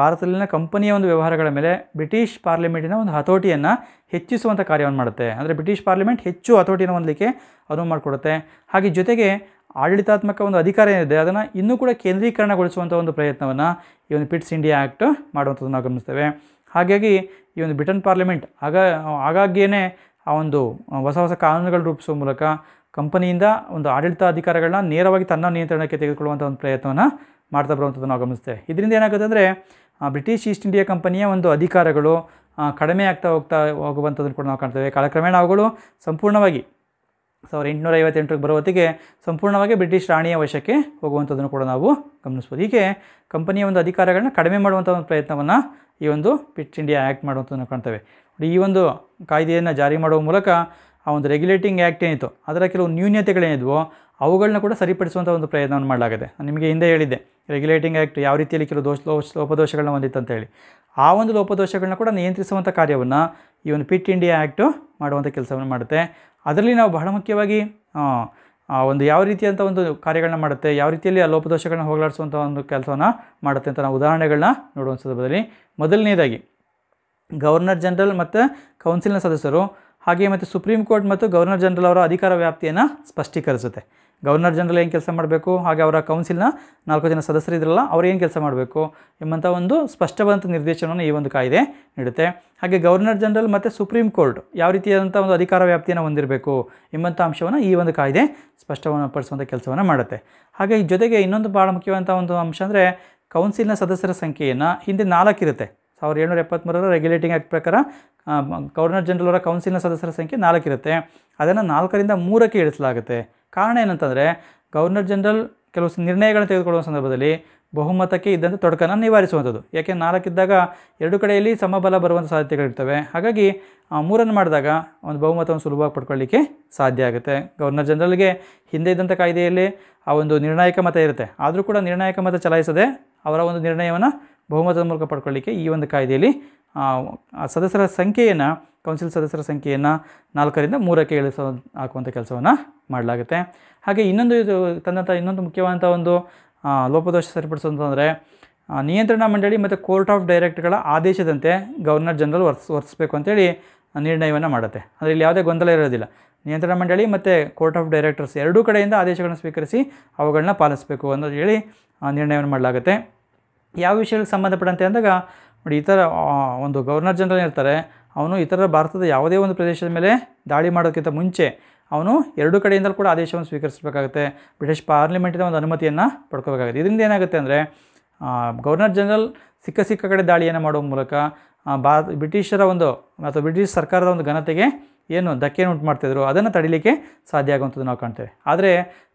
ಭಾರತದಲ್ಲಿನ ಕಂಪನಿಯ ಒಂದು ವ್ಯವಹಾರಗಳ ಮೇಲೆ ಬ್ರಿಟಿಷ್ ಪಾರ್ಲಿಮೆಂಟಿನ ಒಂದು ಹತೋಟಿಯನ್ನು ಹೆಚ್ಚಿಸುವಂಥ ಕಾರ್ಯವನ್ನು ಮಾಡುತ್ತೆ ಅಂದರೆ ಬ್ರಿಟಿಷ್ ಪಾರ್ಲಿಮೆಂಟ್ ಹೆಚ್ಚು ಹತೋಟಿಯನ್ನು ಹೊಂದಲಿಕ್ಕೆ ಅನುವು ಮಾಡಿಕೊಡುತ್ತೆ ಹಾಗೆ ಜೊತೆಗೆ ಆಡಳಿತಾತ್ಮಕ ಒಂದು ಅಧಿಕಾರ ಏನಿದೆ ಅದನ್ನು ಇನ್ನೂ ಕೂಡ ಕೇಂದ್ರೀಕರಣಗೊಳಿಸುವಂಥ ಒಂದು ಪ್ರಯತ್ನವನ್ನು ಈ ಒಂದು ಪಿಟ್ಸ್ ಇಂಡಿಯಾ ಆ್ಯಕ್ಟ್ ಮಾಡುವಂಥದ್ದು ನಾವು ಗಮನಿಸ್ತೇವೆ ಹಾಗಾಗಿ ಈ ಒಂದು ಬ್ರಿಟನ್ ಪಾರ್ಲಿಮೆಂಟ್ ಆಗ ಆಗಾಗ್ಯೇ ಆ ಒಂದು ಹೊಸ ಹೊಸ ಕಾನೂನುಗಳು ರೂಪಿಸುವ ಮೂಲಕ ಕಂಪನಿಯಿಂದ ಒಂದು ಆಡಳಿತ ಅಧಿಕಾರಗಳನ್ನ ನೇರವಾಗಿ ತನ್ನ ನಿಯಂತ್ರಣಕ್ಕೆ ತೆಗೆದುಕೊಳ್ಳುವಂಥ ಒಂದು ಪ್ರಯತ್ನವನ್ನು ಮಾಡ್ತಾ ಬರುವಂಥದ್ದು ನಾವು ಗಮನಿಸ್ತೇವೆ ಇದರಿಂದ ಏನಾಗುತ್ತೆ ಅಂದರೆ ಬ್ರಿಟಿಷ್ ಈಸ್ಟ್ ಇಂಡಿಯಾ ಕಂಪನಿಯ ಒಂದು ಅಧಿಕಾರಗಳು ಕಡಿಮೆ ಆಗ್ತಾ ಹೋಗ್ತಾ ಹೋಗುವಂಥದ್ದನ್ನು ಕೂಡ ನಾವು ಕಾಣ್ತೇವೆ ಕಾಲಕ್ರಮೇಣ ಅವುಗಳು ಸಂಪೂರ್ಣವಾಗಿ ಸಾವಿರದ ಎಂಟುನೂರ ಐವತ್ತೆಂಟಕ್ಕೆ ಹೊತ್ತಿಗೆ ಸಂಪೂರ್ಣವಾಗಿ ಬ್ರಿಟಿಷ್ ರಾಣಿಯ ವಶಕ್ಕೆ ಹೋಗುವಂಥದ್ದನ್ನು ಕೂಡ ನಾವು ಗಮನಿಸ್ಬೋದು ಹೀಗೆ ಕಂಪನಿಯ ಒಂದು ಅಧಿಕಾರಗಳನ್ನ ಕಡಿಮೆ ಮಾಡುವಂಥ ಒಂದು ಪ್ರಯತ್ನವನ್ನು ಈ ಒಂದು ಪಿಟ್ ಇಂಡಿಯಾ ಆ್ಯಕ್ಟ್ ಮಾಡುವಂಥದ್ದನ್ನು ಕಾಣ್ತೇವೆ ನೋಡಿ ಈ ಒಂದು ಕಾಯ್ದೆಯನ್ನು ಜಾರಿ ಮಾಡುವ ಮೂಲಕ ಆ ಒಂದು ರೆಗ್ಯುಲೇಟಿಂಗ್ ಆ್ಯಕ್ಟ್ ಏನಿತ್ತು ಅದರ ಕೆಲವು ನ್ಯೂನ್ಯತೆಗಳೇನಿದ್ವೋ ಅವುಗಳನ್ನ ಕೂಡ ಸರಿಪಡಿಸುವಂಥ ಒಂದು ಪ್ರಯತ್ನವನ್ನು ಮಾಡಲಾಗಿದೆ ನಿಮಗೆ ಹಿಂದೆ ಹೇಳಿದ್ದೆ ರೆಗ್ಯುಲೇಟಿಂಗ್ ಆ್ಯಕ್ಟ್ ಯಾವ ರೀತಿಯಲ್ಲಿ ಕೆಲವು ದೋಷ ಲೋಪದೋಷಗಳನ್ನ ಹೊಂದಿತ್ತು ಅಂತ ಹೇಳಿ ಆ ಒಂದು ಲೋಪದೋಷಗಳನ್ನ ಕೂಡ ನಿಯಂತ್ರಿಸುವಂಥ ಕಾರ್ಯವನ್ನು ಈ ಒಂದು ಪಿಟ್ ಇಂಡಿಯಾ ಆ್ಯಕ್ಟು ಮಾಡುವಂಥ ಕೆಲಸವನ್ನು ಮಾಡುತ್ತೆ ಅದರಲ್ಲಿ ನಾವು ಬಹಳ ಮುಖ್ಯವಾಗಿ ಒಂದು ಯಾವ ರೀತಿಯಂಥ ಒಂದು ಕಾರ್ಯಗಳನ್ನ ಮಾಡುತ್ತೆ ಯಾವ ರೀತಿಯಲ್ಲಿ ಆ ಲೋಪದೋಷಗಳನ್ನ ಹೋಗಲಾಡಿಸುವಂಥ ಒಂದು ಕೆಲಸವನ್ನು ಮಾಡುತ್ತೆ ಅಂತ ನಾವು ಉದಾಹರಣೆಗಳನ್ನ ನೋಡುವ ಸಂದರ್ಭದಲ್ಲಿ ಮೊದಲನೇದಾಗಿ ಗವರ್ನರ್ ಜನರಲ್ ಮತ್ತು ಕೌನ್ಸಿಲ್ನ ಸದಸ್ಯರು ಹಾಗೆಯೇ ಮತ್ತು ಸುಪ್ರೀಂ ಕೋರ್ಟ್ ಮತ್ತು ಗವರ್ನರ್ ಜನರಲ್ ಅವರ ಅಧಿಕಾರ ವ್ಯಾಪ್ತಿಯನ್ನು ಸ್ಪಷ್ಟೀಕರಿಸುತ್ತೆ ಗವರ್ನರ್ ಜನರಲ್ ಏನು ಕೆಲಸ ಮಾಡಬೇಕು ಹಾಗೆ ಅವರ ಕೌನ್ಸಿಲ್ನ ನಾಲ್ಕು ಜನ ಸದಸ್ಯರಿದ್ರಲ್ಲ ಅವರು ಏನು ಕೆಲಸ ಮಾಡಬೇಕು ಎಂಬಂಥ ಒಂದು ಸ್ಪಷ್ಟವಾದಂಥ ನಿರ್ದೇಶನವನ್ನು ಈ ಒಂದು ಕಾಯ್ದೆ ನೀಡುತ್ತೆ ಹಾಗೆ ಗವರ್ನರ್ ಜನರಲ್ ಮತ್ತು ಸುಪ್ರೀಂ ಕೋರ್ಟ್ ಯಾವ ರೀತಿಯಾದಂಥ ಒಂದು ಅಧಿಕಾರ ವ್ಯಾಪ್ತಿಯನ್ನು ಹೊಂದಿರಬೇಕು ಎಂಬಂಥ ಅಂಶವನ್ನು ಈ ಒಂದು ಕಾಯ್ದೆ ಸ್ಪಷ್ಟವನ್ನು ಪಡಿಸುವಂಥ ಕೆಲಸವನ್ನು ಮಾಡುತ್ತೆ ಹಾಗೆ ಈ ಜೊತೆಗೆ ಇನ್ನೊಂದು ಭಾಳ ಮುಖ್ಯವಾದಂಥ ಒಂದು ಅಂಶ ಅಂದರೆ ಕೌನ್ಸಿಲ್ನ ಸದಸ್ಯರ ಸಂಖ್ಯೆಯನ್ನು ಹಿಂದೆ ಇರುತ್ತೆ ಸಾವಿರದ ಏಳ್ನೂರ ಎಪ್ಪತ್ತ್ಮೂರರ ರೆಗ್ಯುಲೇಟಿಂಗ್ ಆ್ಯಕ್ಟ್ ಪ್ರಕಾರ ಗವರ್ನರ್ ಜನರಲ್ ಅವರ ಕೌನ್ಸಿಲ್ನ ಸದಸ್ಯರ ಸಂಖ್ಯೆ ನಾಲ್ಕಿರುತ್ತೆ ಅದನ್ನು ನಾಲ್ಕರಿಂದ ಮೂರಕ್ಕೆ ಇಳಿಸಲಾಗುತ್ತೆ ಕಾರಣ ಏನಂತಂದರೆ ಗವರ್ನರ್ ಜನರಲ್ ಕೆಲವು ನಿರ್ಣಯಗಳನ್ನು ತೆಗೆದುಕೊಳ್ಳುವ ಸಂದರ್ಭದಲ್ಲಿ ಬಹುಮತಕ್ಕೆ ಇದ್ದಂಥ ತೊಡಕನ್ನು ನಿವಾರಿಸುವಂಥದ್ದು ಯಾಕೆ ನಾಲ್ಕಿದ್ದಾಗ ಎರಡು ಕಡೆಯಲ್ಲಿ ಸಮಬಲ ಬರುವಂಥ ಸಾಧ್ಯತೆಗಳಿರ್ತವೆ ಹಾಗಾಗಿ ಮೂರನ್ನು ಮಾಡಿದಾಗ ಒಂದು ಬಹುಮತವನ್ನು ಸುಲಭವಾಗಿ ಪಡ್ಕೊಳ್ಳಿಕ್ಕೆ ಸಾಧ್ಯ ಆಗುತ್ತೆ ಗವರ್ನರ್ ಜನರಲ್ಗೆ ಹಿಂದೆ ಇದ್ದಂಥ ಕಾಯ್ದೆಯಲ್ಲಿ ಆ ಒಂದು ನಿರ್ಣಾಯಕ ಮತ ಇರುತ್ತೆ ಆದರೂ ಕೂಡ ನಿರ್ಣಾಯಕ ಮತ ಚಲಾಯಿಸದೆ ಅವರ ಒಂದು ನಿರ್ಣಯವನ್ನು ಬಹುಮತದ ಮೂಲಕ ಪಡ್ಕೊಳ್ಳಿಕ್ಕೆ ಈ ಒಂದು ಕಾಯ್ದೆಯಲ್ಲಿ ಸದಸ್ಯರ ಸಂಖ್ಯೆಯನ್ನು ಕೌನ್ಸಿಲ್ ಸದಸ್ಯರ ಸಂಖ್ಯೆಯನ್ನು ನಾಲ್ಕರಿಂದ ಮೂರಕ್ಕೆ ಇಳಿಸೋ ಹಾಕುವಂಥ ಕೆಲಸವನ್ನು ಮಾಡಲಾಗುತ್ತೆ ಹಾಗೆ ಇನ್ನೊಂದು ಇದು ತಂದಂಥ ಇನ್ನೊಂದು ಮುಖ್ಯವಾದಂಥ ಒಂದು ಲೋಪದೋಷ ಅಂದರೆ ನಿಯಂತ್ರಣ ಮಂಡಳಿ ಮತ್ತು ಕೋರ್ಟ್ ಆಫ್ ಡೈರೆಕ್ಟ್ಗಳ ಆದೇಶದಂತೆ ಗವರ್ನರ್ ಜನರಲ್ ವರ್ಸ್ ವರ್ತಿಸ್ಬೇಕು ಅಂತೇಳಿ ನಿರ್ಣಯವನ್ನು ಮಾಡುತ್ತೆ ಅದರಲ್ಲಿ ಇಲ್ಲಿ ಯಾವುದೇ ಗೊಂದಲ ಇರೋದಿಲ್ಲ ನಿಯಂತ್ರಣ ಮಂಡಳಿ ಮತ್ತು ಕೋರ್ಟ್ ಆಫ್ ಡೈರೆಕ್ಟರ್ಸ್ ಎರಡೂ ಕಡೆಯಿಂದ ಆದೇಶಗಳನ್ನು ಸ್ವೀಕರಿಸಿ ಅವುಗಳನ್ನ ಪಾಲಿಸಬೇಕು ಅನ್ನೋದು ಹೇಳಿ ನಿರ್ಣಯವನ್ನು ಮಾಡಲಾಗುತ್ತೆ ಯಾವ ವಿಷಯಕ್ಕೆ ಸಂಬಂಧಪಟ್ಟಂತೆ ಅಂದಾಗ ನೋಡಿ ಈ ಥರ ಒಂದು ಗವರ್ನರ್ ಜನರಲ್ ಇರ್ತಾರೆ ಅವನು ಇತರ ಭಾರತದ ಯಾವುದೇ ಒಂದು ಪ್ರದೇಶದ ಮೇಲೆ ದಾಳಿ ಮಾಡೋಕ್ಕಿಂತ ಮುಂಚೆ ಅವನು ಎರಡು ಕಡೆಯಿಂದಲೂ ಕೂಡ ಆದೇಶವನ್ನು ಸ್ವೀಕರಿಸಬೇಕಾಗುತ್ತೆ ಬ್ರಿಟಿಷ್ ಪಾರ್ಲಿಮೆಂಟಿನ ಒಂದು ಅನುಮತಿಯನ್ನು ಪಡ್ಕೋಬೇಕಾಗುತ್ತೆ ಇದರಿಂದ ಏನಾಗುತ್ತೆ ಅಂದರೆ ಗವರ್ನರ್ ಜನರಲ್ ಸಿಕ್ಕ ಸಿಕ್ಕ ಕಡೆ ದಾಳಿಯನ್ನು ಮಾಡುವ ಮೂಲಕ ಭಾರತ ಬ್ರಿಟಿಷರ ಒಂದು ಅಥವಾ ಬ್ರಿಟಿಷ್ ಸರ್ಕಾರದ ಒಂದು ಘನತೆಗೆ ಏನು ಧಕ್ಕೆಯನ್ನು ಉಂಟು ಮಾಡ್ತಿದ್ರು ಅದನ್ನು ತಡಿಲಿಕ್ಕೆ ಸಾಧ್ಯ ಆಗುವಂಥದ್ದು ನಾವು ಕಾಣ್ತೇವೆ ಆದರೆ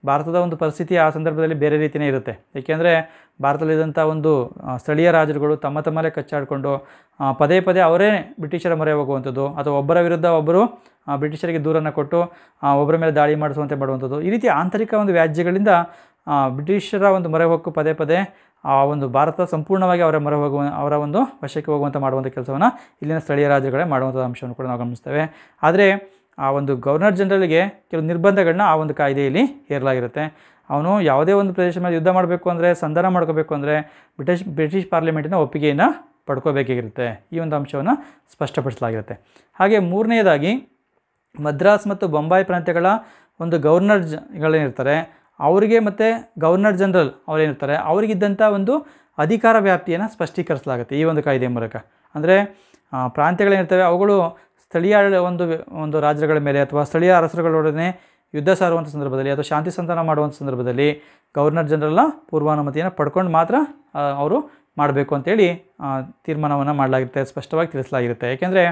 ಭಾರತದ ಒಂದು ಪರಿಸ್ಥಿತಿ ಆ ಸಂದರ್ಭದಲ್ಲಿ ಬೇರೆ ರೀತಿಯೇ ಇರುತ್ತೆ ಏಕೆಂದರೆ ಭಾರತದಲ್ಲಿದ್ದಂಥ ಒಂದು ಸ್ಥಳೀಯ ರಾಜರುಗಳು ತಮ್ಮ ತಮ್ಮಲ್ಲೇ ಕಚ್ಚಾಡಿಕೊಂಡು ಪದೇ ಪದೇ ಅವರೇ ಬ್ರಿಟಿಷರ ಮೊರೆ ಹೋಗುವಂಥದ್ದು ಅಥವಾ ಒಬ್ಬರ ವಿರುದ್ಧ ಒಬ್ಬರು ಬ್ರಿಟಿಷರಿಗೆ ದೂರನ್ನು ಕೊಟ್ಟು ಒಬ್ಬರ ಮೇಲೆ ದಾಳಿ ಮಾಡಿಸುವಂತೆ ಮಾಡುವಂಥದ್ದು ಈ ರೀತಿ ಆಂತರಿಕ ಒಂದು ವ್ಯಾಜ್ಯಗಳಿಂದ ಬ್ರಿಟಿಷರ ಒಂದು ಮೊರೆ ಪದೇ ಪದೇ ಆ ಒಂದು ಭಾರತ ಸಂಪೂರ್ಣವಾಗಿ ಅವರ ಮೊರೆ ಹೋಗುವ ಅವರ ಒಂದು ವಶಕ್ಕೆ ಹೋಗುವಂಥ ಮಾಡುವಂಥ ಕೆಲಸವನ್ನು ಇಲ್ಲಿನ ಸ್ಥಳೀಯ ರಾಜ್ಯಗಳೇ ಮಾಡುವಂಥ ಅಂಶವನ್ನು ಕೂಡ ನಾವು ಗಮನಿಸ್ತೇವೆ ಆದರೆ ಆ ಒಂದು ಗವರ್ನರ್ ಜನರಲ್ಗೆ ಕೆಲವು ನಿರ್ಬಂಧಗಳನ್ನ ಆ ಒಂದು ಕಾಯ್ದೆಯಲ್ಲಿ ಹೇರಲಾಗಿರುತ್ತೆ ಅವನು ಯಾವುದೇ ಒಂದು ಪ್ರದೇಶ ಮೇಲೆ ಯುದ್ಧ ಮಾಡಬೇಕು ಅಂದರೆ ಸಂಧಾನ ಮಾಡ್ಕೋಬೇಕು ಅಂದರೆ ಬ್ರಿಟಿಷ್ ಬ್ರಿಟಿಷ್ ಪಾರ್ಲಿಮೆಂಟಿನ ಒಪ್ಪಿಗೆಯನ್ನು ಪಡ್ಕೋಬೇಕಾಗಿರುತ್ತೆ ಈ ಒಂದು ಅಂಶವನ್ನು ಸ್ಪಷ್ಟಪಡಿಸಲಾಗಿರುತ್ತೆ ಹಾಗೆ ಮೂರನೆಯದಾಗಿ ಮದ್ರಾಸ್ ಮತ್ತು ಬೊಂಬಾಯಿ ಪ್ರಾಂತ್ಯಗಳ ಒಂದು ಗವರ್ನರ್ ಜಗಳೇನಿರ್ತಾರೆ ಅವರಿಗೆ ಮತ್ತು ಗವರ್ನರ್ ಜನರಲ್ ಅವರೇನಿರ್ತಾರೆ ಅವರಿಗಿದ್ದಂಥ ಒಂದು ಅಧಿಕಾರ ವ್ಯಾಪ್ತಿಯನ್ನು ಸ್ಪಷ್ಟೀಕರಿಸಲಾಗುತ್ತೆ ಈ ಒಂದು ಕಾಯ್ದೆ ಮೂಲಕ ಅಂದರೆ ಪ್ರಾಂತ್ಯಗಳೇನಿರ್ತವೆ ಅವುಗಳು ಸ್ಥಳೀಯ ಒಂದು ಒಂದು ರಾಜ್ಯಗಳ ಮೇಲೆ ಅಥವಾ ಸ್ಥಳೀಯ ಅರಸರುಗಳೊಡನೆ ಯುದ್ಧ ಸಾರುವಂಥ ಸಂದರ್ಭದಲ್ಲಿ ಅಥವಾ ಶಾಂತಿ ಸಂತಾನ ಮಾಡುವಂಥ ಸಂದರ್ಭದಲ್ಲಿ ಗವರ್ನರ್ ಜನರಲ್ನ ಪೂರ್ವಾನುಮತಿಯನ್ನು ಪಡ್ಕೊಂಡು ಮಾತ್ರ ಅವರು ಮಾಡಬೇಕು ಅಂತೇಳಿ ತೀರ್ಮಾನವನ್ನು ಮಾಡಲಾಗಿರುತ್ತೆ ಸ್ಪಷ್ಟವಾಗಿ ತಿಳಿಸಲಾಗಿರುತ್ತೆ ಏಕೆಂದರೆ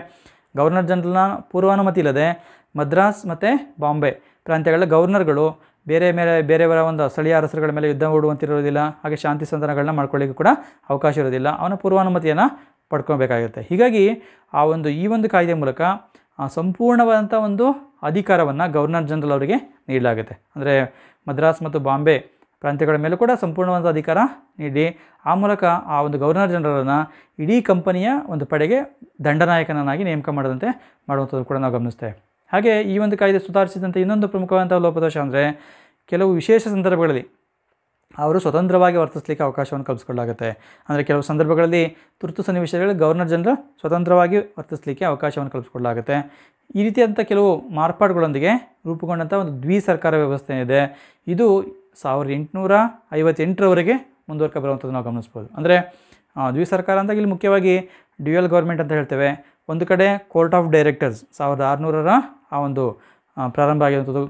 ಗವರ್ನರ್ ಜನರಲ್ನ ಪೂರ್ವಾನುಮತಿ ಇಲ್ಲದೆ ಮದ್ರಾಸ್ ಮತ್ತು ಬಾಂಬೆ ಪ್ರಾಂತ್ಯಗಳ ಗವರ್ನರ್ಗಳು ಬೇರೆ ಮೇಲೆ ಬೇರೆಯವರ ಒಂದು ಸ್ಥಳೀಯ ಅರಸರುಗಳ ಮೇಲೆ ಯುದ್ಧ ಹೂಡುವಂತಿರೋದಿಲ್ಲ ಹಾಗೆ ಶಾಂತಿ ಸಂಧಾನಗಳನ್ನ ಮಾಡ್ಕೊಳ್ಳಿಕ್ಕೆ ಕೂಡ ಅವಕಾಶ ಇರೋದಿಲ್ಲ ಅವನ ಪೂರ್ವಾನುಮತಿಯನ್ನು ಪಡ್ಕೊಬೇಕಾಗಿರುತ್ತೆ ಹೀಗಾಗಿ ಆ ಒಂದು ಈ ಒಂದು ಕಾಯ್ದೆ ಮೂಲಕ ಸಂಪೂರ್ಣವಾದಂಥ ಒಂದು ಅಧಿಕಾರವನ್ನು ಗವರ್ನರ್ ಜನರಲ್ ಅವರಿಗೆ ನೀಡಲಾಗುತ್ತೆ ಅಂದರೆ ಮದ್ರಾಸ್ ಮತ್ತು ಬಾಂಬೆ ಪ್ರಾಂತ್ಯಗಳ ಮೇಲೂ ಕೂಡ ಸಂಪೂರ್ಣವಾದ ಅಧಿಕಾರ ನೀಡಿ ಆ ಮೂಲಕ ಆ ಒಂದು ಗವರ್ನರ್ ಜನರಲನ್ನು ಇಡೀ ಕಂಪನಿಯ ಒಂದು ಪಡೆಗೆ ದಂಡನಾಯಕನನ್ನಾಗಿ ನೇಮಕ ಮಾಡದಂತೆ ಮಾಡುವಂಥದ್ದು ಕೂಡ ನಾವು ಗಮನಿಸ್ತೇವೆ ಹಾಗೆ ಈ ಒಂದು ಕಾಯ್ದೆ ಸುಧಾರಿಸಿದಂಥ ಇನ್ನೊಂದು ಪ್ರಮುಖವಾದಂಥ ಲೋಪದೋಷ ಅಂದರೆ ಕೆಲವು ವಿಶೇಷ ಸಂದರ್ಭಗಳಲ್ಲಿ ಅವರು ಸ್ವತಂತ್ರವಾಗಿ ವರ್ತಿಸಲಿಕ್ಕೆ ಅವಕಾಶವನ್ನು ಕಲ್ಪಿಸ್ಕೊಳ್ಳಾಗುತ್ತೆ ಅಂದರೆ ಕೆಲವು ಸಂದರ್ಭಗಳಲ್ಲಿ ತುರ್ತು ಸನ್ನಿವೇಶಗಳಲ್ಲಿ ಗವರ್ನರ್ ಜನರಲ್ ಸ್ವತಂತ್ರವಾಗಿ ವರ್ತಿಸಲಿಕ್ಕೆ ಅವಕಾಶವನ್ನು ಕಲ್ಪಿಸ್ಕೊಳ್ಳಾಗುತ್ತೆ ಈ ರೀತಿಯಾದಂಥ ಕೆಲವು ಮಾರ್ಪಾಡುಗಳೊಂದಿಗೆ ರೂಪುಗೊಂಡಂಥ ಒಂದು ದ್ವಿ ಸರ್ಕಾರ ವ್ಯವಸ್ಥೆ ಇದೆ ಇದು ಸಾವಿರದ ಎಂಟುನೂರ ಐವತ್ತೆಂಟರವರೆಗೆ ಮುಂದುವರ್ಕ ಬರುವಂಥದ್ದು ನಾವು ಗಮನಿಸ್ಬೋದು ಅಂದರೆ ದ್ವಿ ಸರ್ಕಾರ ಅಂದಾಗ ಇಲ್ಲಿ ಮುಖ್ಯವಾಗಿ ಡ್ಯುಯಲ್ ಗೌರ್ಮೆಂಟ್ ಅಂತ ಹೇಳ್ತೇವೆ ಒಂದು ಕಡೆ ಕೋರ್ಟ್ ಆಫ್ ಡೈರೆಕ್ಟರ್ಸ್ ಸಾವಿರದ ಆರುನೂರರ ಆ ಒಂದು ಪ್ರಾರಂಭ ಆಗಿರುವಂಥದ್ದು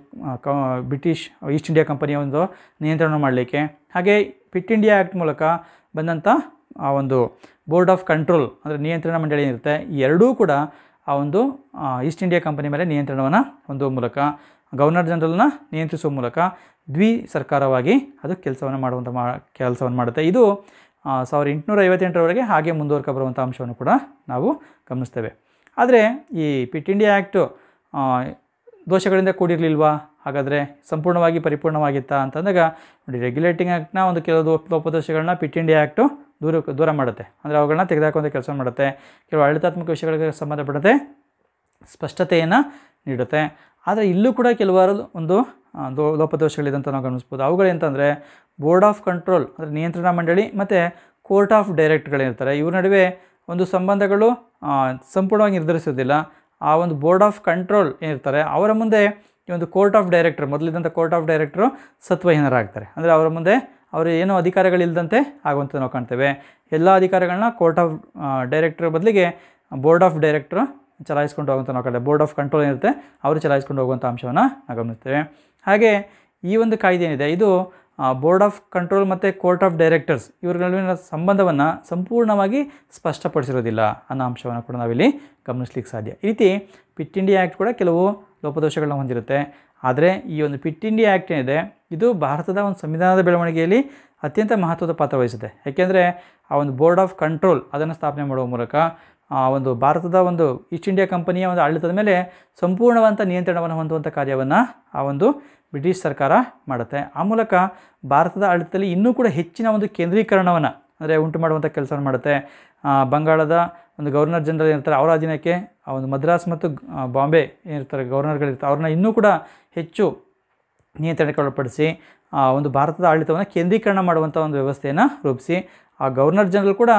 ಕ ಬ್ರಿಟಿಷ್ ಈಸ್ಟ್ ಇಂಡಿಯಾ ಕಂಪನಿಯ ಒಂದು ನಿಯಂತ್ರಣ ಮಾಡಲಿಕ್ಕೆ ಹಾಗೆ ಫಿಟ್ ಇಂಡಿಯಾ ಆ್ಯಕ್ಟ್ ಮೂಲಕ ಬಂದಂಥ ಆ ಒಂದು ಬೋರ್ಡ್ ಆಫ್ ಕಂಟ್ರೋಲ್ ಅಂದರೆ ನಿಯಂತ್ರಣ ಮಂಡಳಿ ಏನಿರುತ್ತೆ ಎರಡೂ ಕೂಡ ಆ ಒಂದು ಈಸ್ಟ್ ಇಂಡಿಯಾ ಕಂಪನಿ ಮೇಲೆ ನಿಯಂತ್ರಣವನ್ನು ಹೊಂದುವ ಮೂಲಕ ಗವರ್ನರ್ ಜನರಲ್ನ ನಿಯಂತ್ರಿಸುವ ಮೂಲಕ ದ್ವಿ ಸರ್ಕಾರವಾಗಿ ಅದು ಕೆಲಸವನ್ನು ಮಾಡುವಂಥ ಮಾ ಕೆಲಸವನ್ನು ಮಾಡುತ್ತೆ ಇದು ಸಾವಿರದ ಎಂಟುನೂರ ಐವತ್ತೆಂಟರವರೆಗೆ ಹಾಗೆ ಮುಂದುವರ್ಕ ಬರುವಂಥ ಅಂಶವನ್ನು ಕೂಡ ನಾವು ಗಮನಿಸ್ತೇವೆ ಆದರೆ ಈ ಪಿಟ್ ಇಂಡಿಯಾ ಆ್ಯಕ್ಟು ದೋಷಗಳಿಂದ ಕೂಡಿರಲಿಲ್ವಾ ಹಾಗಾದರೆ ಸಂಪೂರ್ಣವಾಗಿ ಪರಿಪೂರ್ಣವಾಗಿತ್ತಾ ಅಂತಂದಾಗ ನೋಡಿ ರೆಗ್ಯುಲೇಟಿಂಗ್ ಆ್ಯಕ್ಟ್ನ ಒಂದು ಕೆಲವು ಲೋಪದೋಷಗಳನ್ನ ಪಿಟ್ ಇಂಡಿಯಾ ಆ್ಯಕ್ಟು ದೂರ ದೂರ ಮಾಡುತ್ತೆ ಅಂದರೆ ಅವುಗಳನ್ನ ತೆಗೆದುಹಾಕುವಂಥ ಕೆಲಸ ಮಾಡುತ್ತೆ ಕೆಲವು ಆಡಳಿತಾತ್ಮಕ ವಿಷಯಗಳಿಗೆ ಸಂಬಂಧಪಡುತ್ತೆ ಸ್ಪಷ್ಟತೆಯನ್ನು ನೀಡುತ್ತೆ ಆದರೆ ಇಲ್ಲೂ ಕೂಡ ಕೆಲವಾರು ಒಂದು ದೋ ಅಂತ ನಾವು ಗಮನಿಸ್ಬೋದು ಅವುಗಳೇಂತಂದರೆ ಬೋರ್ಡ್ ಆಫ್ ಕಂಟ್ರೋಲ್ ಅಂದರೆ ನಿಯಂತ್ರಣ ಮಂಡಳಿ ಮತ್ತು ಕೋರ್ಟ್ ಆಫ್ ಡೈರೆಕ್ಟ್ಗಳಿರ್ತಾರೆ ಇವ್ರ ನಡುವೆ ಒಂದು ಸಂಬಂಧಗಳು ಸಂಪೂರ್ಣವಾಗಿ ನಿರ್ಧರಿಸೋದಿಲ್ಲ ಆ ಒಂದು ಬೋರ್ಡ್ ಆಫ್ ಕಂಟ್ರೋಲ್ ಏನಿರ್ತಾರೆ ಅವರ ಮುಂದೆ ಈ ಒಂದು ಕೋರ್ಟ್ ಆಫ್ ಡೈರೆಕ್ಟರ್ ಮೊದಲಿದ್ದಂಥ ಕೋರ್ಟ್ ಆಫ್ ಡೈರೆಕ್ಟರು ಸತ್ವಹೀನರಾಗ್ತಾರೆ ಅಂದರೆ ಅವರ ಮುಂದೆ ಅವರು ಏನೋ ಅಧಿಕಾರಗಳಿಲ್ಲದಂತೆ ಆಗುವಂಥ ನಾವು ಕಾಣ್ತೇವೆ ಎಲ್ಲ ಅಧಿಕಾರಗಳನ್ನ ಕೋರ್ಟ್ ಆಫ್ ಡೈರೆಕ್ಟ್ರ್ ಬದಲಿಗೆ ಬೋರ್ಡ್ ಆಫ್ ಡೈರೆಕ್ಟ್ರು ಚಲಾಯಿಸ್ಕೊಂಡು ಹೋಗುವಂಥ ನಾವು ಕಡೆ ಬೋರ್ಡ್ ಆಫ್ ಕಂಟ್ರೋಲ್ ಏನಿರುತ್ತೆ ಅವರು ಚಲಾಯಿಸ್ಕೊಂಡು ಹೋಗುವಂಥ ಅಂಶವನ್ನು ನಾವು ಗಮನಿಸ್ತೇವೆ ಹಾಗೆ ಈ ಒಂದು ಕಾಯ್ದೆ ಏನಿದೆ ಇದು ಬೋರ್ಡ್ ಆಫ್ ಕಂಟ್ರೋಲ್ ಮತ್ತು ಕೋರ್ಟ್ ಆಫ್ ಡೈರೆಕ್ಟರ್ಸ್ ಇವ್ರ ನಡುವಿನ ಸಂಬಂಧವನ್ನು ಸಂಪೂರ್ಣವಾಗಿ ಸ್ಪಷ್ಟಪಡಿಸಿರೋದಿಲ್ಲ ಅನ್ನೋ ಅಂಶವನ್ನು ಕೂಡ ನಾವಿಲ್ಲಿ ಗಮನಿಸ್ಲಿಕ್ಕೆ ಸಾಧ್ಯ ಈ ರೀತಿ ಪಿಟ್ ಇಂಡಿಯಾ ಆ್ಯಕ್ಟ್ ಕೂಡ ಕೆಲವು ಲೋಪದೋಷಗಳನ್ನ ಹೊಂದಿರುತ್ತೆ ಆದರೆ ಈ ಒಂದು ಪಿಟ್ ಇಂಡಿಯಾ ಆ್ಯಕ್ಟ್ ಏನಿದೆ ಇದು ಭಾರತದ ಒಂದು ಸಂವಿಧಾನದ ಬೆಳವಣಿಗೆಯಲ್ಲಿ ಅತ್ಯಂತ ಮಹತ್ವದ ಪಾತ್ರ ವಹಿಸುತ್ತೆ ಯಾಕೆಂದರೆ ಆ ಒಂದು ಬೋರ್ಡ್ ಆಫ್ ಕಂಟ್ರೋಲ್ ಅದನ್ನು ಸ್ಥಾಪನೆ ಮಾಡುವ ಮೂಲಕ ಆ ಒಂದು ಭಾರತದ ಒಂದು ಈಸ್ಟ್ ಇಂಡಿಯಾ ಕಂಪನಿಯ ಒಂದು ಆಡಳಿತದ ಮೇಲೆ ಸಂಪೂರ್ಣವಂತ ನಿಯಂತ್ರಣವನ್ನು ಹೊಂದುವಂಥ ಕಾರ್ಯವನ್ನು ಆ ಒಂದು ಬ್ರಿಟಿಷ್ ಸರ್ಕಾರ ಮಾಡುತ್ತೆ ಆ ಮೂಲಕ ಭಾರತದ ಆಡಳಿತದಲ್ಲಿ ಇನ್ನೂ ಕೂಡ ಹೆಚ್ಚಿನ ಒಂದು ಕೇಂದ್ರೀಕರಣವನ್ನು ಅಂದರೆ ಉಂಟು ಮಾಡುವಂಥ ಕೆಲಸವನ್ನು ಮಾಡುತ್ತೆ ಬಂಗಾಳದ ಒಂದು ಗವರ್ನರ್ ಜನರಲ್ ಏನಿರ್ತಾರೆ ಅವರ ಅಧೀನಕ್ಕೆ ಆ ಒಂದು ಮದ್ರಾಸ್ ಮತ್ತು ಬಾಂಬೆ ಏನಿರ್ತಾರೆ ಗವರ್ನರ್ಗಳಿರ್ತಾರೆ ಅವ್ರನ್ನ ಇನ್ನೂ ಕೂಡ ಹೆಚ್ಚು ನಿಯಂತ್ರಣಕ್ಕೆ ಒಳಪಡಿಸಿ ಒಂದು ಭಾರತದ ಆಡಳಿತವನ್ನು ಕೇಂದ್ರೀಕರಣ ಮಾಡುವಂಥ ಒಂದು ವ್ಯವಸ್ಥೆಯನ್ನು ರೂಪಿಸಿ ಆ ಗವರ್ನರ್ ಜನರಲ್ ಕೂಡ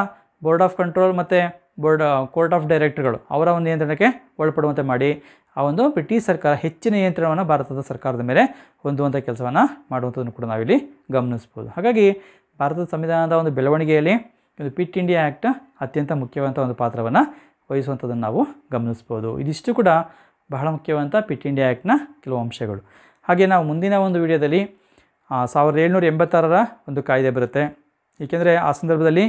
ಬೋರ್ಡ್ ಆಫ್ ಕಂಟ್ರೋಲ್ ಮತ್ತು ಬೋರ್ಡ್ ಕೋರ್ಟ್ ಆಫ್ ಡೈರೆಕ್ಟರ್ಗಳು ಅವರ ಒಂದು ನಿಯಂತ್ರಣಕ್ಕೆ ಒಳಪಡುವಂತೆ ಮಾಡಿ ಆ ಒಂದು ಬ್ರಿಟಿಷ್ ಸರ್ಕಾರ ಹೆಚ್ಚಿನ ನಿಯಂತ್ರಣವನ್ನು ಭಾರತದ ಸರ್ಕಾರದ ಮೇಲೆ ಹೊಂದುವಂಥ ಕೆಲಸವನ್ನು ಮಾಡುವಂಥದ್ದನ್ನು ಕೂಡ ನಾವಿಲ್ಲಿ ಗಮನಿಸ್ಬೋದು ಹಾಗಾಗಿ ಭಾರತದ ಸಂವಿಧಾನದ ಒಂದು ಬೆಳವಣಿಗೆಯಲ್ಲಿ ಒಂದು ಪಿಟ್ ಇಂಡಿಯಾ ಆ್ಯಕ್ಟ್ ಅತ್ಯಂತ ಮುಖ್ಯವಂಥ ಒಂದು ಪಾತ್ರವನ್ನು ವಹಿಸುವಂಥದ್ದನ್ನು ನಾವು ಗಮನಿಸ್ಬೋದು ಇದಿಷ್ಟು ಕೂಡ ಬಹಳ ಮುಖ್ಯವಾದಂಥ ಪಿಟ್ ಇಂಡಿಯಾ ಆ್ಯಕ್ಟ್ನ ಕೆಲವು ಅಂಶಗಳು ಹಾಗೆ ನಾವು ಮುಂದಿನ ಒಂದು ವಿಡಿಯೋದಲ್ಲಿ ಸಾವಿರದ ಏಳ್ನೂರ ಎಂಬತ್ತಾರರ ಒಂದು ಕಾಯ್ದೆ ಬರುತ್ತೆ ಏಕೆಂದರೆ ಆ ಸಂದರ್ಭದಲ್ಲಿ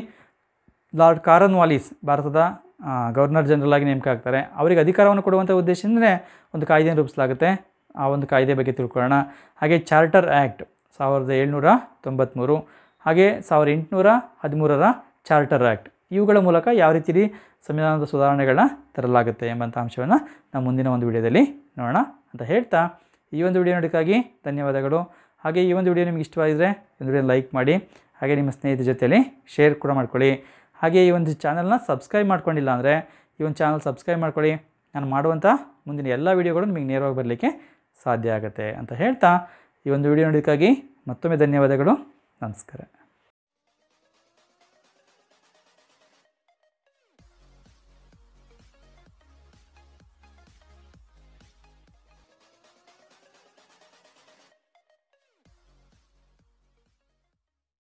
ಲಾರ್ಡ್ ಕಾರನ್ ವಾಲಿಸ್ ಭಾರತದ ಗವರ್ನರ್ ಜನರಲ್ ಆಗಿ ನೇಮಕ ಆಗ್ತಾರೆ ಅವರಿಗೆ ಅಧಿಕಾರವನ್ನು ಕೊಡುವಂಥ ಅಂದರೆ ಒಂದು ಕಾಯ್ದೆಯನ್ನು ರೂಪಿಸಲಾಗುತ್ತೆ ಆ ಒಂದು ಕಾಯ್ದೆ ಬಗ್ಗೆ ತಿಳ್ಕೊಳ್ಳೋಣ ಹಾಗೆ ಚಾರ್ಟರ್ ಆ್ಯಕ್ಟ್ ಸಾವಿರದ ಏಳ್ನೂರ ತೊಂಬತ್ತ್ಮೂರು ಹಾಗೆ ಸಾವಿರದ ಎಂಟುನೂರ ಹದಿಮೂರರ ಚಾರ್ಟರ್ ಆ್ಯಕ್ಟ್ ಇವುಗಳ ಮೂಲಕ ಯಾವ ರೀತಿ ಸಂವಿಧಾನದ ಸುಧಾರಣೆಗಳನ್ನ ತರಲಾಗುತ್ತೆ ಎಂಬಂಥ ಅಂಶವನ್ನು ನಾವು ಮುಂದಿನ ಒಂದು ವಿಡಿಯೋದಲ್ಲಿ ನೋಡೋಣ ಅಂತ ಹೇಳ್ತಾ ಈ ಒಂದು ವಿಡಿಯೋ ನೋಡೋಕ್ಕಾಗಿ ಧನ್ಯವಾದಗಳು ಹಾಗೆ ಈ ಒಂದು ವಿಡಿಯೋ ನಿಮ್ಗೆ ಇಷ್ಟವಾಗಿದ್ದರೆ ಒಂದು ವಿಡಿಯೋ ಲೈಕ್ ಮಾಡಿ ಹಾಗೆ ನಿಮ್ಮ ಸ್ನೇಹಿತರ ಜೊತೆಯಲ್ಲಿ ಶೇರ್ ಕೂಡ ಮಾಡ್ಕೊಳ್ಳಿ ಹಾಗೆ ಈ ಒಂದು ಚಾನಲ್ನ ಸಬ್ಸ್ಕ್ರೈಬ್ ಮಾಡ್ಕೊಂಡಿಲ್ಲ ಅಂದರೆ ಈ ಒಂದು ಚಾನಲ್ ಸಬ್ಸ್ಕ್ರೈಬ್ ಮಾಡ್ಕೊಳ್ಳಿ ನಾನು ಮಾಡುವಂಥ ಮುಂದಿನ ಎಲ್ಲ ವೀಡಿಯೋಗಳು ನಿಮಗೆ ನೇರವಾಗಿ ಬರಲಿಕ್ಕೆ ಸಾಧ್ಯ ಆಗುತ್ತೆ ಅಂತ ಹೇಳ್ತಾ ಈ ಒಂದು ವೀಡಿಯೋ ನೋಡೋದಕ್ಕಾಗಿ ಮತ್ತೊಮ್ಮೆ ಧನ್ಯವಾದಗಳು ನಮಸ್ಕಾರ